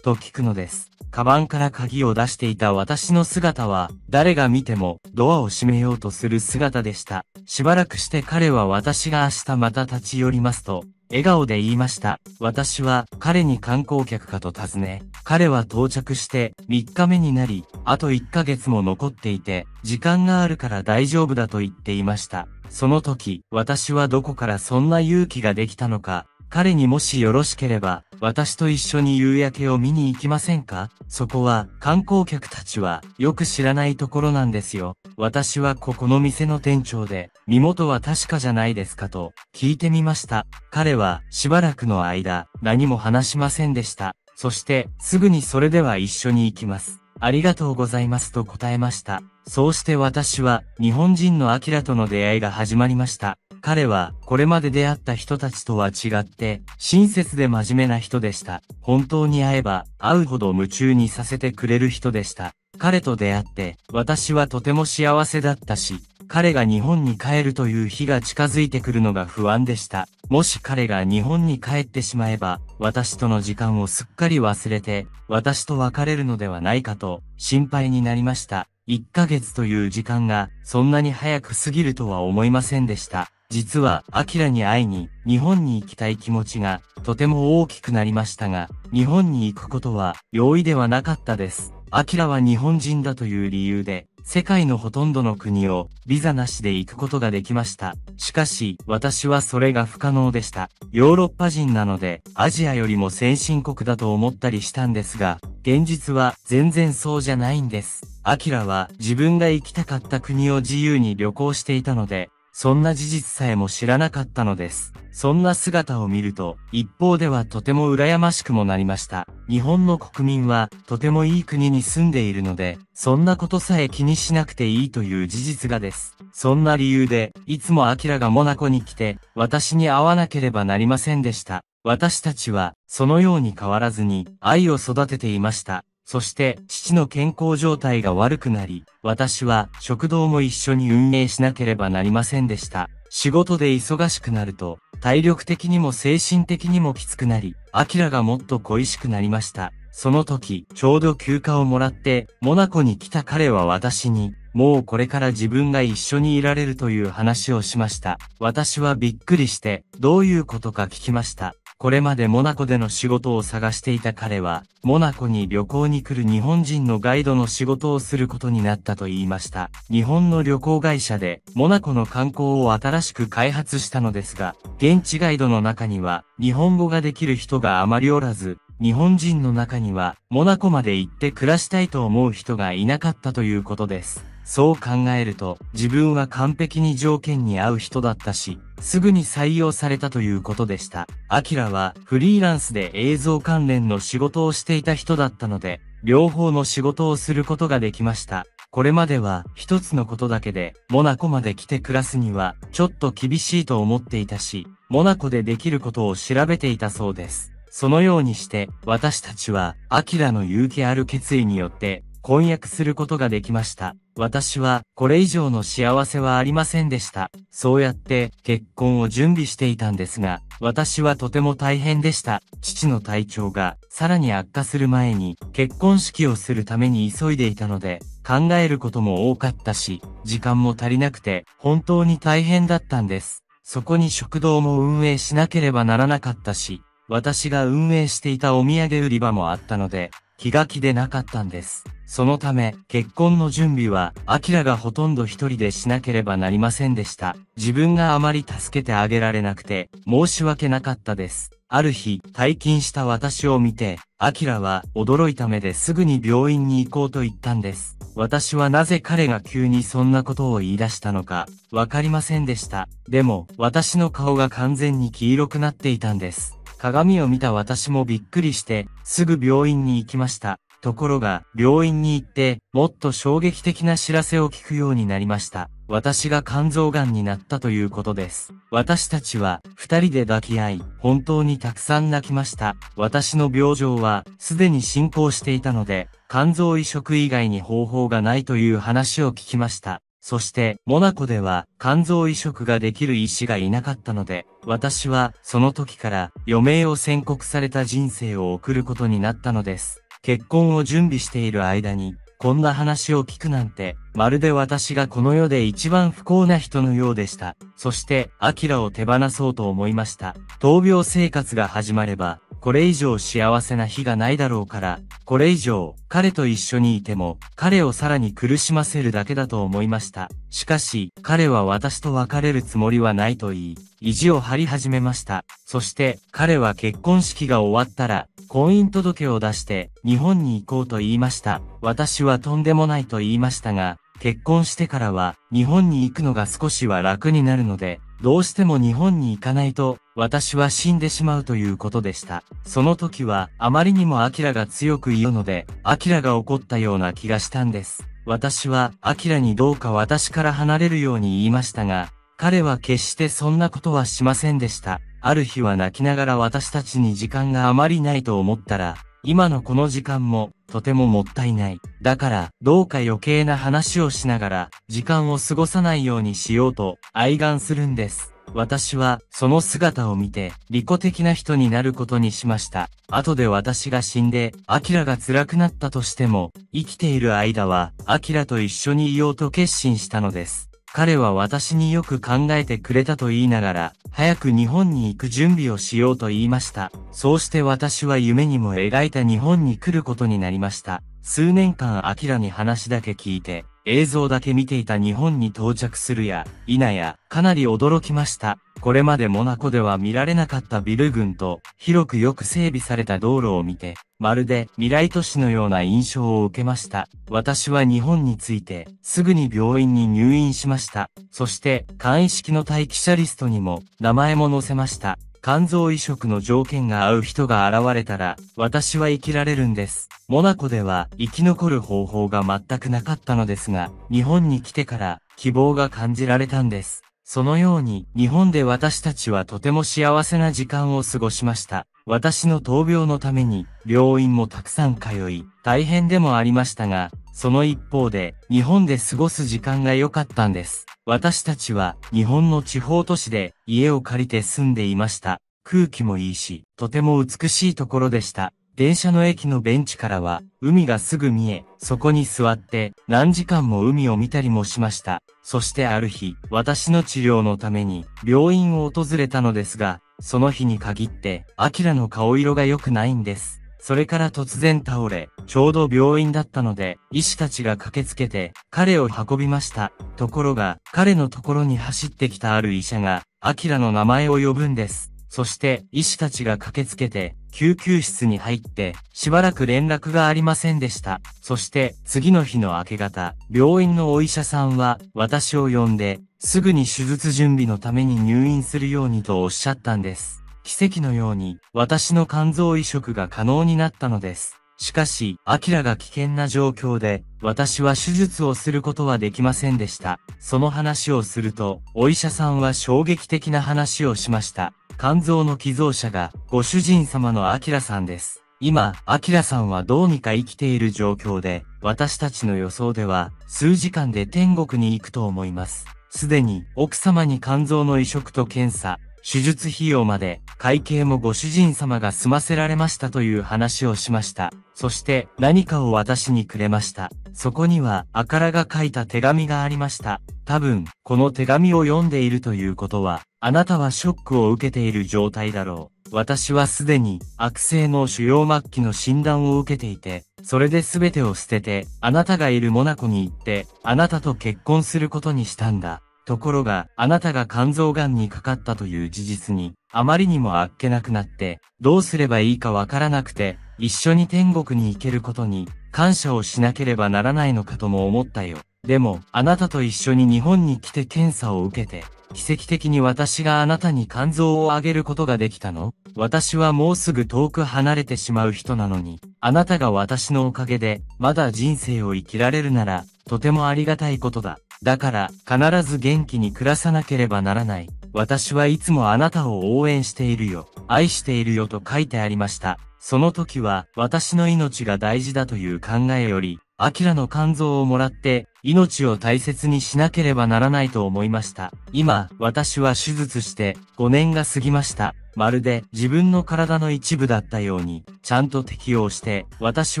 と聞くのです。カバンから鍵を出していた私の姿は、誰が見てもドアを閉めようとする姿でした。しばらくして彼は私が明日また立ち寄りますと、笑顔で言いました。私は彼に観光客かと尋ね、彼は到着して3日目になり、あと1ヶ月も残っていて、時間があるから大丈夫だと言っていました。その時、私はどこからそんな勇気ができたのか、彼にもしよろしければ、私と一緒に夕焼けを見に行きませんかそこは、観光客たちは、よく知らないところなんですよ。私はここの店の店長で、身元は確かじゃないですかと、聞いてみました。彼は、しばらくの間、何も話しませんでした。そして、すぐにそれでは一緒に行きます。ありがとうございますと答えました。そうして私は、日本人のアキラとの出会いが始まりました。彼は、これまで出会った人たちとは違って、親切で真面目な人でした。本当に会えば、会うほど夢中にさせてくれる人でした。彼と出会って、私はとても幸せだったし、彼が日本に帰るという日が近づいてくるのが不安でした。もし彼が日本に帰ってしまえば、私との時間をすっかり忘れて、私と別れるのではないかと、心配になりました。1ヶ月という時間が、そんなに早く過ぎるとは思いませんでした。実は、アキラに会いに、日本に行きたい気持ちが、とても大きくなりましたが、日本に行くことは、容易ではなかったです。アキラは日本人だという理由で、世界のほとんどの国をビザなしで行くことができました。しかし、私はそれが不可能でした。ヨーロッパ人なので、アジアよりも先進国だと思ったりしたんですが、現実は全然そうじゃないんです。アキラは自分が行きたかった国を自由に旅行していたので、そんな事実さえも知らなかったのです。そんな姿を見ると、一方ではとても羨ましくもなりました。日本の国民は、とてもいい国に住んでいるので、そんなことさえ気にしなくていいという事実がです。そんな理由で、いつもアキラがモナコに来て、私に会わなければなりませんでした。私たちは、そのように変わらずに、愛を育てていました。そして父の健康状態が悪くなり、私は食堂も一緒に運営しなければなりませんでした。仕事で忙しくなると、体力的にも精神的にもきつくなり、アキラがもっと恋しくなりました。その時、ちょうど休暇をもらって、モナコに来た彼は私に、もうこれから自分が一緒にいられるという話をしました。私はびっくりして、どういうことか聞きました。これまでモナコでの仕事を探していた彼は、モナコに旅行に来る日本人のガイドの仕事をすることになったと言いました。日本の旅行会社で、モナコの観光を新しく開発したのですが、現地ガイドの中には、日本語ができる人があまりおらず、日本人の中には、モナコまで行って暮らしたいと思う人がいなかったということです。そう考えると、自分は完璧に条件に合う人だったし、すぐに採用されたということでした。アキラはフリーランスで映像関連の仕事をしていた人だったので、両方の仕事をすることができました。これまでは一つのことだけで、モナコまで来て暮らすには、ちょっと厳しいと思っていたし、モナコでできることを調べていたそうです。そのようにして、私たちは、アキラの勇気ある決意によって、婚約することができました。私は、これ以上の幸せはありませんでした。そうやって、結婚を準備していたんですが、私はとても大変でした。父の体調が、さらに悪化する前に、結婚式をするために急いでいたので、考えることも多かったし、時間も足りなくて、本当に大変だったんです。そこに食堂も運営しなければならなかったし、私が運営していたお土産売り場もあったので、気が気でなかったんです。そのため、結婚の準備は、アキラがほとんど一人でしなければなりませんでした。自分があまり助けてあげられなくて、申し訳なかったです。ある日、退勤した私を見て、アキラは驚いた目ですぐに病院に行こうと言ったんです。私はなぜ彼が急にそんなことを言い出したのか、わかりませんでした。でも、私の顔が完全に黄色くなっていたんです。鏡を見た私もびっくりして、すぐ病院に行きました。ところが、病院に行って、もっと衝撃的な知らせを聞くようになりました。私が肝臓癌になったということです。私たちは、二人で抱き合い、本当にたくさん泣きました。私の病状は、すでに進行していたので、肝臓移植以外に方法がないという話を聞きました。そして、モナコでは肝臓移植ができる医師がいなかったので、私はその時から余命を宣告された人生を送ることになったのです。結婚を準備している間に、こんな話を聞くなんて、まるで私がこの世で一番不幸な人のようでした。そして、アキラを手放そうと思いました。闘病生活が始まれば、これ以上幸せな日がないだろうから、これ以上、彼と一緒にいても、彼をさらに苦しませるだけだと思いました。しかし、彼は私と別れるつもりはないと言い、意地を張り始めました。そして、彼は結婚式が終わったら、婚姻届を出して、日本に行こうと言いました。私はとんでもないと言いましたが、結婚してからは、日本に行くのが少しは楽になるので、どうしても日本に行かないと、私は死んでしまうということでした。その時は、あまりにもアキラが強く言うので、アキラが怒ったような気がしたんです。私は、アキラにどうか私から離れるように言いましたが、彼は決してそんなことはしませんでした。ある日は泣きながら私たちに時間があまりないと思ったら、今のこの時間も、とてももったいない。だから、どうか余計な話をしながら、時間を過ごさないようにしようと、愛願するんです。私は、その姿を見て、利己的な人になることにしました。後で私が死んで、アキラが辛くなったとしても、生きている間は、アキラと一緒にいようと決心したのです。彼は私によく考えてくれたと言いながら、早く日本に行く準備をしようと言いました。そうして私は夢にも描いた日本に来ることになりました。数年間アキラに話だけ聞いて、映像だけ見ていた日本に到着するや、否や、かなり驚きました。これまでモナコでは見られなかったビル群と、広くよく整備された道路を見て、まるで未来都市のような印象を受けました。私は日本について、すぐに病院に入院しました。そして、簡易式の待機者リストにも、名前も載せました。肝臓移植の条件が合う人が現れたら、私は生きられるんです。モナコでは生き残る方法が全くなかったのですが、日本に来てから希望が感じられたんです。そのように、日本で私たちはとても幸せな時間を過ごしました。私の闘病のために、病院もたくさん通い、大変でもありましたが、その一方で、日本で過ごす時間が良かったんです。私たちは、日本の地方都市で、家を借りて住んでいました。空気もいいし、とても美しいところでした。電車の駅のベンチからは、海がすぐ見え、そこに座って、何時間も海を見たりもしました。そしてある日、私の治療のために、病院を訪れたのですが、その日に限って、アキラの顔色が良くないんです。それから突然倒れ、ちょうど病院だったので、医師たちが駆けつけて、彼を運びました。ところが、彼のところに走ってきたある医者が、アキラの名前を呼ぶんです。そして、医師たちが駆けつけて、救急室に入って、しばらく連絡がありませんでした。そして、次の日の明け方、病院のお医者さんは、私を呼んで、すぐに手術準備のために入院するようにとおっしゃったんです。奇跡のように私の肝臓移植が可能になったのです。しかし、アキラが危険な状況で、私は手術をすることはできませんでした。その話をすると、お医者さんは衝撃的な話をしました。肝臓の寄贈者が、ご主人様のアキラさんです。今、アキラさんはどうにか生きている状況で、私たちの予想では、数時間で天国に行くと思います。すでに、奥様に肝臓の移植と検査、手術費用まで会計もご主人様が済ませられましたという話をしました。そして何かを私にくれました。そこには、あからが書いた手紙がありました。多分、この手紙を読んでいるということは、あなたはショックを受けている状態だろう。私はすでに悪性の腫瘍末期の診断を受けていて、それで全てを捨てて、あなたがいるモナコに行って、あなたと結婚することにしたんだ。ところが、あなたが肝臓癌にかかったという事実に、あまりにもあっけなくなって、どうすればいいかわからなくて、一緒に天国に行けることに、感謝をしなければならないのかとも思ったよ。でも、あなたと一緒に日本に来て検査を受けて、奇跡的に私があなたに肝臓をあげることができたの私はもうすぐ遠く離れてしまう人なのに、あなたが私のおかげで、まだ人生を生きられるなら、とてもありがたいことだ。だから必ず元気に暮らさなければならない。私はいつもあなたを応援しているよ。愛しているよと書いてありました。その時は私の命が大事だという考えより、アキラの肝臓をもらって命を大切にしなければならないと思いました。今、私は手術して5年が過ぎました。まるで自分の体の一部だったように、ちゃんと適応して、私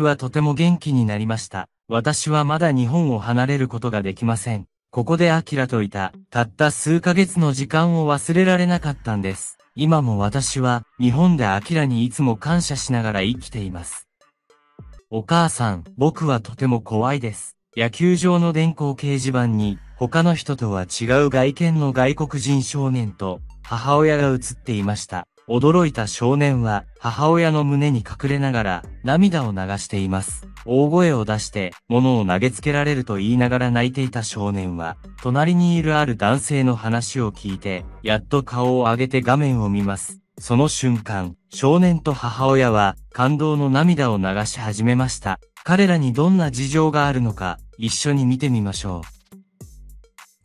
はとても元気になりました。私はまだ日本を離れることができません。ここでアキラといた、たった数ヶ月の時間を忘れられなかったんです。今も私は、日本でアキラにいつも感謝しながら生きています。お母さん、僕はとても怖いです。野球場の電光掲示板に、他の人とは違う外見の外国人少年と、母親が映っていました。驚いた少年は母親の胸に隠れながら涙を流しています。大声を出して物を投げつけられると言いながら泣いていた少年は隣にいるある男性の話を聞いてやっと顔を上げて画面を見ます。その瞬間、少年と母親は感動の涙を流し始めました。彼らにどんな事情があるのか一緒に見てみましょう。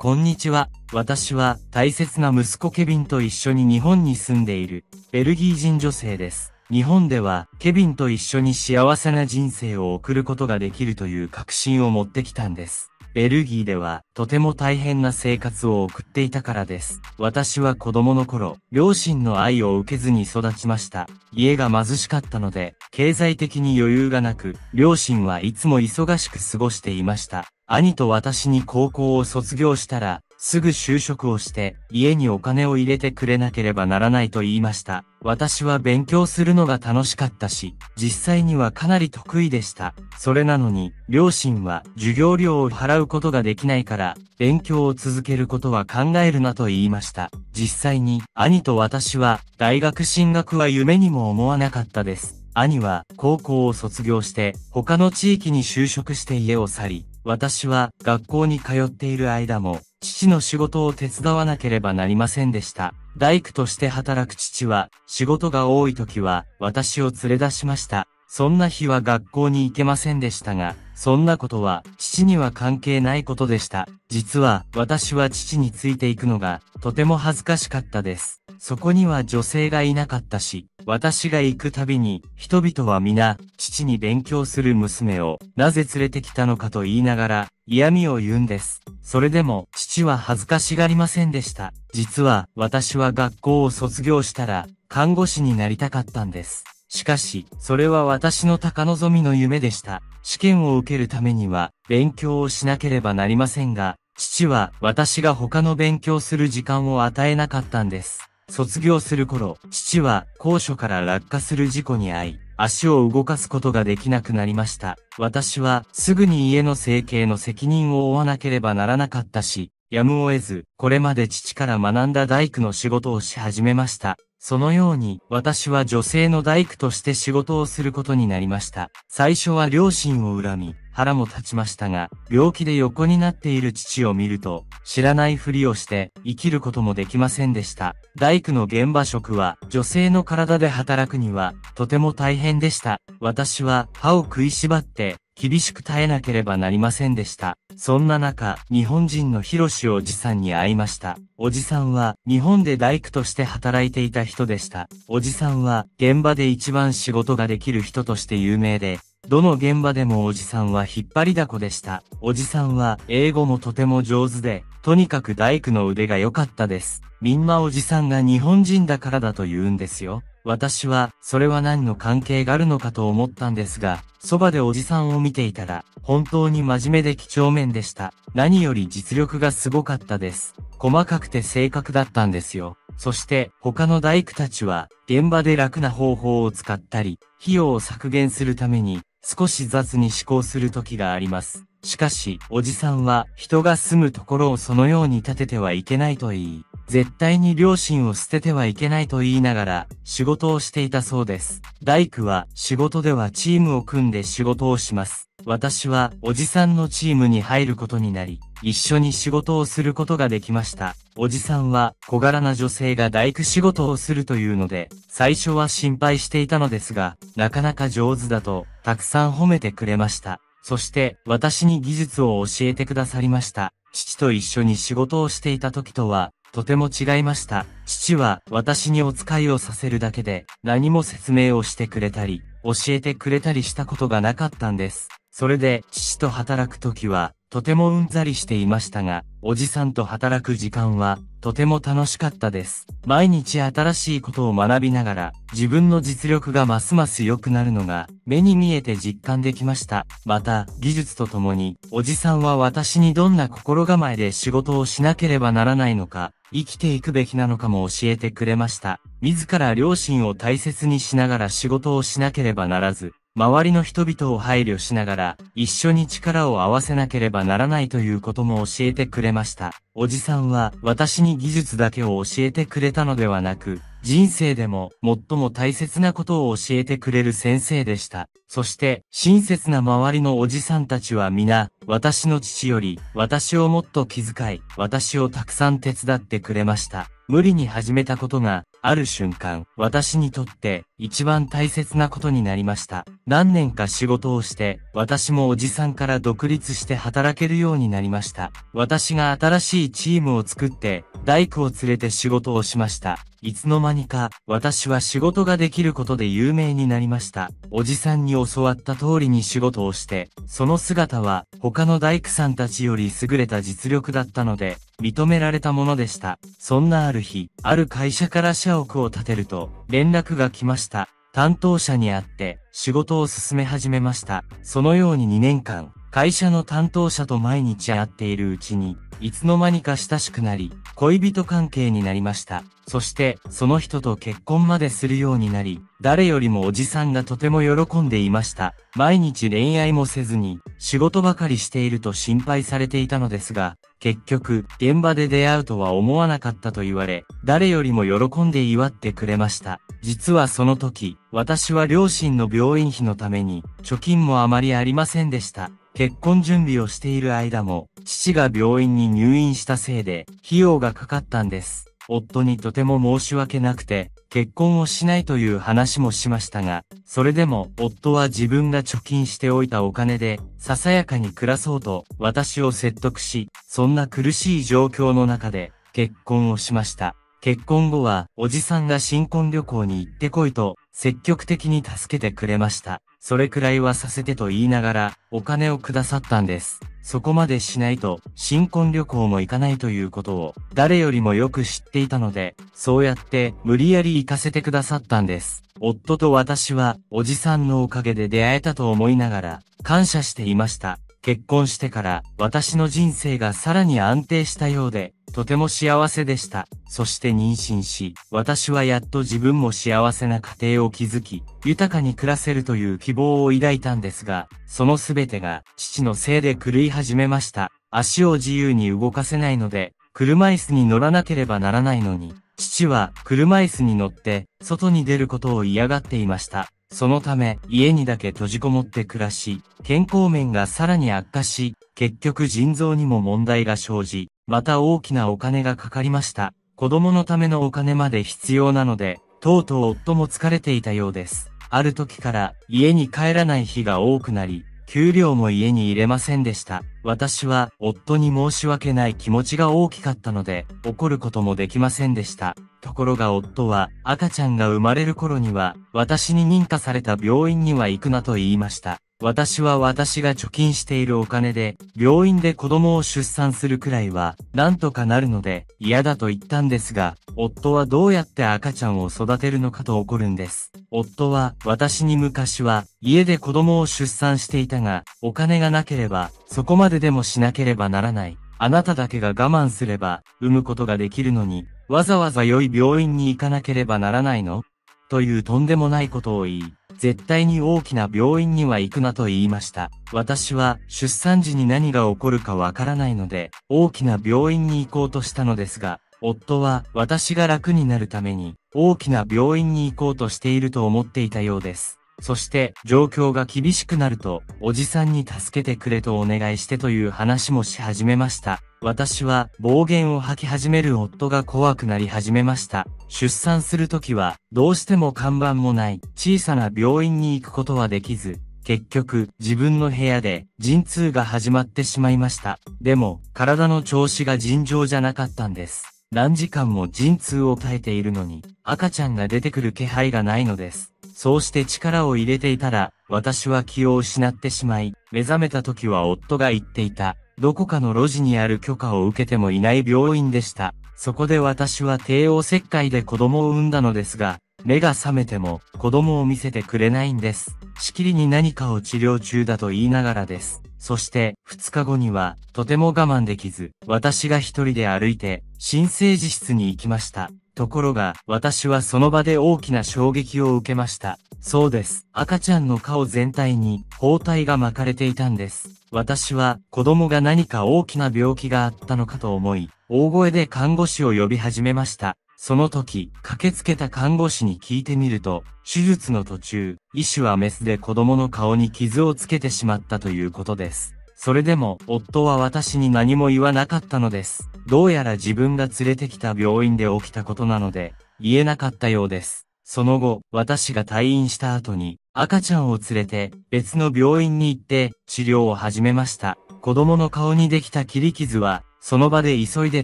こんにちは。私は大切な息子ケビンと一緒に日本に住んでいるベルギー人女性です。日本ではケビンと一緒に幸せな人生を送ることができるという確信を持ってきたんです。ベルギーではとても大変な生活を送っていたからです。私は子供の頃、両親の愛を受けずに育ちました。家が貧しかったので、経済的に余裕がなく、両親はいつも忙しく過ごしていました。兄と私に高校を卒業したら、すぐ就職をして、家にお金を入れてくれなければならないと言いました。私は勉強するのが楽しかったし、実際にはかなり得意でした。それなのに、両親は授業料を払うことができないから、勉強を続けることは考えるなと言いました。実際に、兄と私は、大学進学は夢にも思わなかったです。兄は高校を卒業して他の地域に就職して家を去り、私は学校に通っている間も、父の仕事を手伝わなければなりませんでした。大工として働く父は、仕事が多い時は、私を連れ出しました。そんな日は学校に行けませんでしたが、そんなことは父には関係ないことでした。実は私は父についていくのがとても恥ずかしかったです。そこには女性がいなかったし、私が行くたびに、人々は皆、父に勉強する娘を、なぜ連れてきたのかと言いながら、嫌味を言うんです。それでも、父は恥ずかしがりませんでした。実は、私は学校を卒業したら、看護師になりたかったんです。しかし、それは私の高望みの夢でした。試験を受けるためには、勉強をしなければなりませんが、父は私が他の勉強する時間を与えなかったんです。卒業する頃、父は高所から落下する事故に遭い、足を動かすことができなくなりました。私はすぐに家の整形の責任を負わなければならなかったし、やむを得ず、これまで父から学んだ大工の仕事をし始めました。そのように、私は女性の大工として仕事をすることになりました。最初は両親を恨み、腹も立ちましたが、病気で横になっている父を見ると、知らないふりをして生きることもできませんでした。大工の現場職は女性の体で働くにはとても大変でした。私は歯を食いしばって厳しく耐えなければなりませんでした。そんな中、日本人のヒロシおじさんに会いました。おじさんは、日本で大工として働いていた人でした。おじさんは、現場で一番仕事ができる人として有名で、どの現場でもおじさんは引っ張りだこでした。おじさんは英語もとても上手で、とにかく大工の腕が良かったです。みんなおじさんが日本人だからだと言うんですよ。私は、それは何の関係があるのかと思ったんですが、そばでおじさんを見ていたら、本当に真面目で几帳面でした。何より実力がすごかったです。細かくて正確だったんですよ。そして、他の大工たちは、現場で楽な方法を使ったり、費用を削減するために、少し雑に思考する時があります。しかし、おじさんは、人が住むところをそのように建ててはいけないと言い、絶対に両親を捨ててはいけないと言いながら仕事をしていたそうです。大工は仕事ではチームを組んで仕事をします。私はおじさんのチームに入ることになり、一緒に仕事をすることができました。おじさんは小柄な女性が大工仕事をするというので、最初は心配していたのですが、なかなか上手だと、たくさん褒めてくれました。そして私に技術を教えてくださりました。父と一緒に仕事をしていた時とは、とても違いました。父は私にお使いをさせるだけで何も説明をしてくれたり、教えてくれたりしたことがなかったんです。それで父と働く時はとてもうんざりしていましたが、おじさんと働く時間はとても楽しかったです。毎日新しいことを学びながら自分の実力がますます良くなるのが目に見えて実感できました。また技術とともにおじさんは私にどんな心構えで仕事をしなければならないのか生きていくべきなのかも教えてくれました。自ら両親を大切にしながら仕事をしなければならず、周りの人々を配慮しながら、一緒に力を合わせなければならないということも教えてくれました。おじさんは、私に技術だけを教えてくれたのではなく、人生でも最も大切なことを教えてくれる先生でした。そして、親切な周りのおじさんたちは皆、私の父より、私をもっと気遣い、私をたくさん手伝ってくれました。無理に始めたことが、ある瞬間、私にとって一番大切なことになりました。何年か仕事をして、私もおじさんから独立して働けるようになりました。私が新しいチームを作って、大工を連れて仕事をしました。いつの間にか、私は仕事ができることで有名になりました。おじさんに教わった通りに仕事をして、その姿は、他の大工さんたちより優れた実力だったので、認められたものでした。そんなある日、ある会社から社社屋を建てると連絡が来ました。担当者に会って仕事を進め始めました。そのように2年間、会社の担当者と毎日会っているうちに、いつの間にか親しくなり、恋人関係になりました。そしてその人と結婚までするようになり、誰よりもおじさんがとても喜んでいました。毎日恋愛もせずに、仕事ばかりしていると心配されていたのですが、結局、現場で出会うとは思わなかったと言われ、誰よりも喜んで祝ってくれました。実はその時、私は両親の病院費のために、貯金もあまりありませんでした。結婚準備をしている間も、父が病院に入院したせいで、費用がかかったんです。夫にとても申し訳なくて、結婚をしないという話もしましたが、それでも夫は自分が貯金しておいたお金で、ささやかに暮らそうと私を説得し、そんな苦しい状況の中で結婚をしました。結婚後は、おじさんが新婚旅行に行ってこいと、積極的に助けてくれました。それくらいはさせてと言いながら、お金をくださったんです。そこまでしないと、新婚旅行も行かないということを、誰よりもよく知っていたので、そうやって、無理やり行かせてくださったんです。夫と私は、おじさんのおかげで出会えたと思いながら、感謝していました。結婚してから私の人生がさらに安定したようで、とても幸せでした。そして妊娠し、私はやっと自分も幸せな家庭を築き、豊かに暮らせるという希望を抱いたんですが、その全てが父のせいで狂い始めました。足を自由に動かせないので、車椅子に乗らなければならないのに、父は車椅子に乗って外に出ることを嫌がっていました。そのため、家にだけ閉じこもって暮らし、健康面がさらに悪化し、結局腎臓にも問題が生じ、また大きなお金がかかりました。子供のためのお金まで必要なので、とうとう夫も疲れていたようです。ある時から家に帰らない日が多くなり、給料も家に入れませんでした。私は夫に申し訳ない気持ちが大きかったので、怒ることもできませんでした。ところが夫は赤ちゃんが生まれる頃には、私に認可された病院には行くなと言いました。私は私が貯金しているお金で、病院で子供を出産するくらいは、なんとかなるので、嫌だと言ったんですが、夫はどうやって赤ちゃんを育てるのかと怒るんです。夫は、私に昔は、家で子供を出産していたが、お金がなければ、そこまででもしなければならない。あなただけが我慢すれば、産むことができるのに、わざわざ良い病院に行かなければならないのというとんでもないことを言い、絶対に大きな病院には行くなと言いました。私は出産時に何が起こるかわからないので、大きな病院に行こうとしたのですが、夫は私が楽になるために大きな病院に行こうとしていると思っていたようです。そして状況が厳しくなると、おじさんに助けてくれとお願いしてという話もし始めました。私は暴言を吐き始める夫が怖くなり始めました。出産するときは、どうしても看板もない小さな病院に行くことはできず、結局、自分の部屋で、陣痛が始まってしまいました。でも、体の調子が尋常じゃなかったんです。何時間も陣痛を耐えているのに、赤ちゃんが出てくる気配がないのです。そうして力を入れていたら、私は気を失ってしまい、目覚めた時は夫が言っていた、どこかの路地にある許可を受けてもいない病院でした。そこで私は帝王切開で子供を産んだのですが、目が覚めても子供を見せてくれないんです。しきりに何かを治療中だと言いながらです。そして、2日後には、とても我慢できず、私が一人で歩いて、新生児室に行きました。ところが、私はその場で大きな衝撃を受けました。そうです。赤ちゃんの顔全体に包帯が巻かれていたんです。私は子供が何か大きな病気があったのかと思い、大声で看護師を呼び始めました。その時、駆けつけた看護師に聞いてみると、手術の途中、医師はメスで子供の顔に傷をつけてしまったということです。それでも、夫は私に何も言わなかったのです。どうやら自分が連れてきた病院で起きたことなので、言えなかったようです。その後、私が退院した後に、赤ちゃんを連れて、別の病院に行って、治療を始めました。子供の顔にできた切り傷は、その場で急いで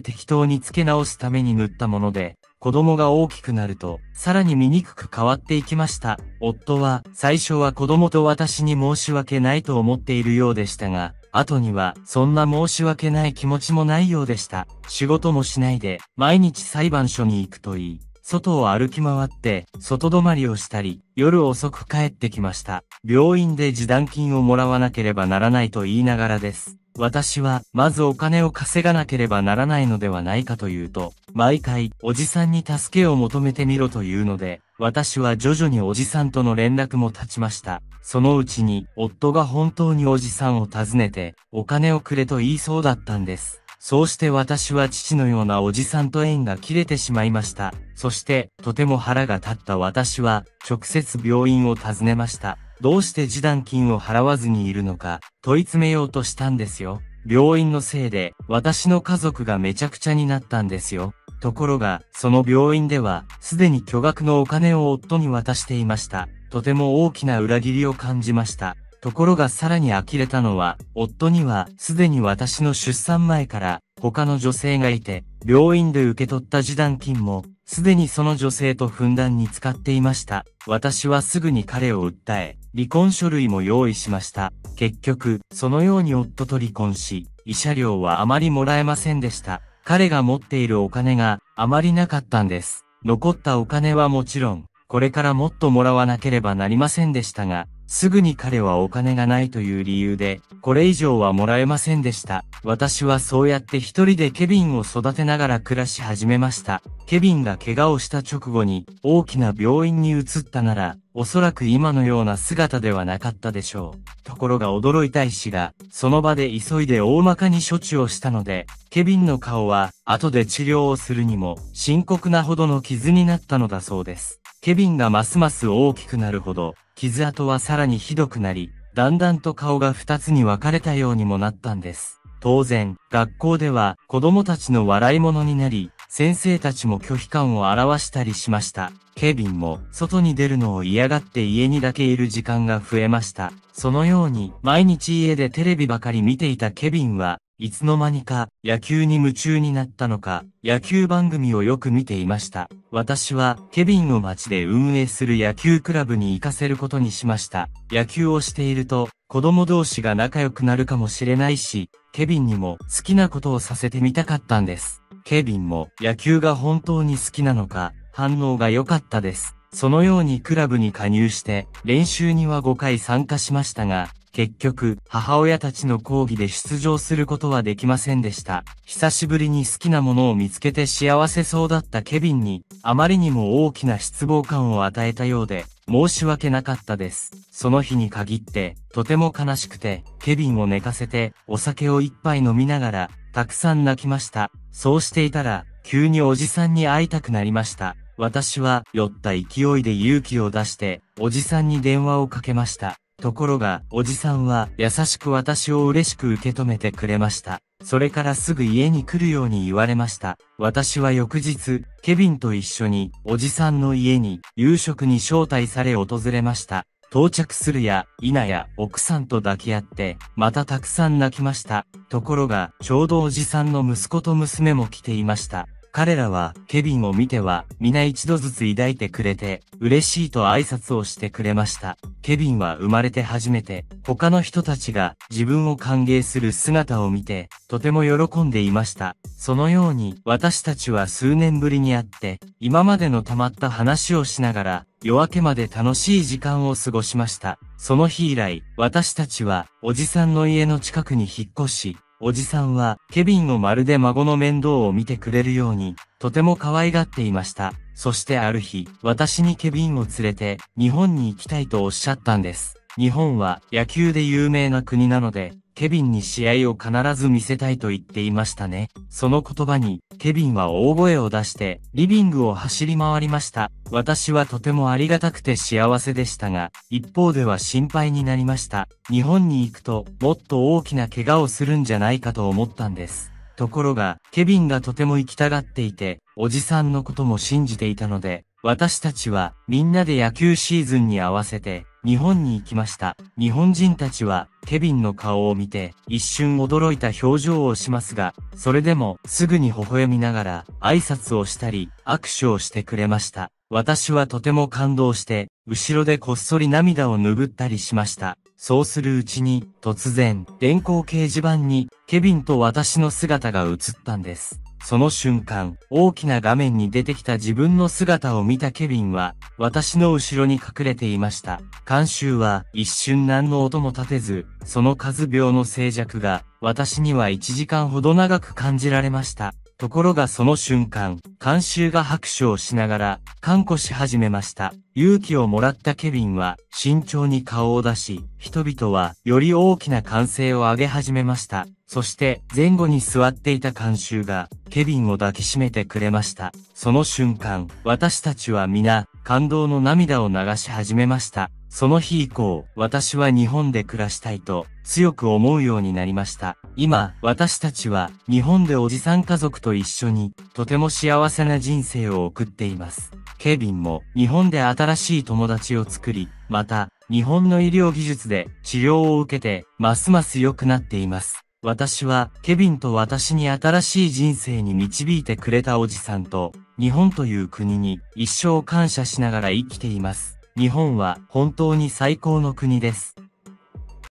適当に付け直すために塗ったもので、子供が大きくなると、さらに醜く変わっていきました。夫は、最初は子供と私に申し訳ないと思っているようでしたが、後には、そんな申し訳ない気持ちもないようでした。仕事もしないで、毎日裁判所に行くといい。外を歩き回って、外泊まりをしたり、夜遅く帰ってきました。病院で示談金をもらわなければならないと言いながらです。私は、まずお金を稼がなければならないのではないかというと、毎回、おじさんに助けを求めてみろというので、私は徐々におじさんとの連絡も立ちました。そのうちに、夫が本当におじさんを訪ねて、お金をくれと言いそうだったんです。そうして私は父のようなおじさんと縁が切れてしまいました。そして、とても腹が立った私は、直接病院を訪ねました。どうして示談金を払わずにいるのか、問い詰めようとしたんですよ。病院のせいで、私の家族がめちゃくちゃになったんですよ。ところが、その病院では、すでに巨額のお金を夫に渡していました。とても大きな裏切りを感じました。ところがさらに呆れたのは、夫には、すでに私の出産前から、他の女性がいて、病院で受け取った示談金も、すでにその女性とふんだんに使っていました。私はすぐに彼を訴え、離婚書類も用意しました。結局、そのように夫と離婚し、慰謝料はあまりもらえませんでした。彼が持っているお金があまりなかったんです。残ったお金はもちろん、これからもっともらわなければなりませんでしたが、すぐに彼はお金がないという理由で、これ以上はもらえませんでした。私はそうやって一人でケビンを育てながら暮らし始めました。ケビンが怪我をした直後に大きな病院に移ったなら、おそらく今のような姿ではなかったでしょう。ところが驚いた医師が、その場で急いで大まかに処置をしたので、ケビンの顔は、後で治療をするにも、深刻なほどの傷になったのだそうです。ケビンがますます大きくなるほど、傷跡はさらにひどくなり、だんだんと顔が二つに分かれたようにもなったんです。当然、学校では子供たちの笑い物になり、先生たちも拒否感を表したりしました。ケビンも外に出るのを嫌がって家にだけいる時間が増えました。そのように毎日家でテレビばかり見ていたケビンはいつの間にか野球に夢中になったのか、野球番組をよく見ていました。私はケビンを街で運営する野球クラブに行かせることにしました。野球をしていると子供同士が仲良くなるかもしれないし、ケビンにも好きなことをさせてみたかったんです。ケビンも野球が本当に好きなのか、反応が良かったです。そのようにクラブに加入して、練習には5回参加しましたが、結局、母親たちの講義で出場することはできませんでした。久しぶりに好きなものを見つけて幸せそうだったケビンに、あまりにも大きな失望感を与えたようで、申し訳なかったです。その日に限って、とても悲しくて、ケビンを寝かせて、お酒を一杯飲みながら、たくさん泣きました。そうしていたら、急におじさんに会いたくなりました。私は酔った勢いで勇気を出して、おじさんに電話をかけました。ところが、おじさんは優しく私を嬉しく受け止めてくれました。それからすぐ家に来るように言われました。私は翌日、ケビンと一緒に、おじさんの家に、夕食に招待され訪れました。到着するや、いなや、奥さんと抱き合って、またたくさん泣きました。ところが、ちょうどおじさんの息子と娘も来ていました。彼らは、ケビンを見ては、皆一度ずつ抱いてくれて、嬉しいと挨拶をしてくれました。ケビンは生まれて初めて、他の人たちが自分を歓迎する姿を見て、とても喜んでいました。そのように、私たちは数年ぶりに会って、今までの溜まった話をしながら、夜明けまで楽しい時間を過ごしました。その日以来、私たちは、おじさんの家の近くに引っ越し、おじさんは、ケビンをまるで孫の面倒を見てくれるように、とても可愛がっていました。そしてある日、私にケビンを連れて、日本に行きたいとおっしゃったんです。日本は野球で有名な国なので、ケビンに試合を必ず見せたいと言っていましたね。その言葉に、ケビンは大声を出して、リビングを走り回りました。私はとてもありがたくて幸せでしたが、一方では心配になりました。日本に行くと、もっと大きな怪我をするんじゃないかと思ったんです。ところが、ケビンがとても行きたがっていて、おじさんのことも信じていたので、私たちはみんなで野球シーズンに合わせて日本に行きました。日本人たちは、ケビンの顔を見て、一瞬驚いた表情をしますが、それでも、すぐに微笑みながら、挨拶をしたり、握手をしてくれました。私はとても感動して、後ろでこっそり涙を拭ったりしました。そうするうちに、突然、電光掲示板に、ケビンと私の姿が映ったんです。その瞬間、大きな画面に出てきた自分の姿を見たケビンは、私の後ろに隠れていました。監修は、一瞬何の音も立てず、その数秒の静寂が、私には1時間ほど長く感じられました。ところがその瞬間、監修が拍手をしながら、看護し始めました。勇気をもらったケビンは、慎重に顔を出し、人々は、より大きな歓声を上げ始めました。そして、前後に座っていた監修が、ケビンを抱きしめてくれました。その瞬間、私たちは皆、感動の涙を流し始めました。その日以降、私は日本で暮らしたいと強く思うようになりました。今、私たちは日本でおじさん家族と一緒にとても幸せな人生を送っています。ケビンも日本で新しい友達を作り、また日本の医療技術で治療を受けてますます良くなっています。私はケビンと私に新しい人生に導いてくれたおじさんと日本という国に一生感謝しながら生きています。日本は本当に最高の国です。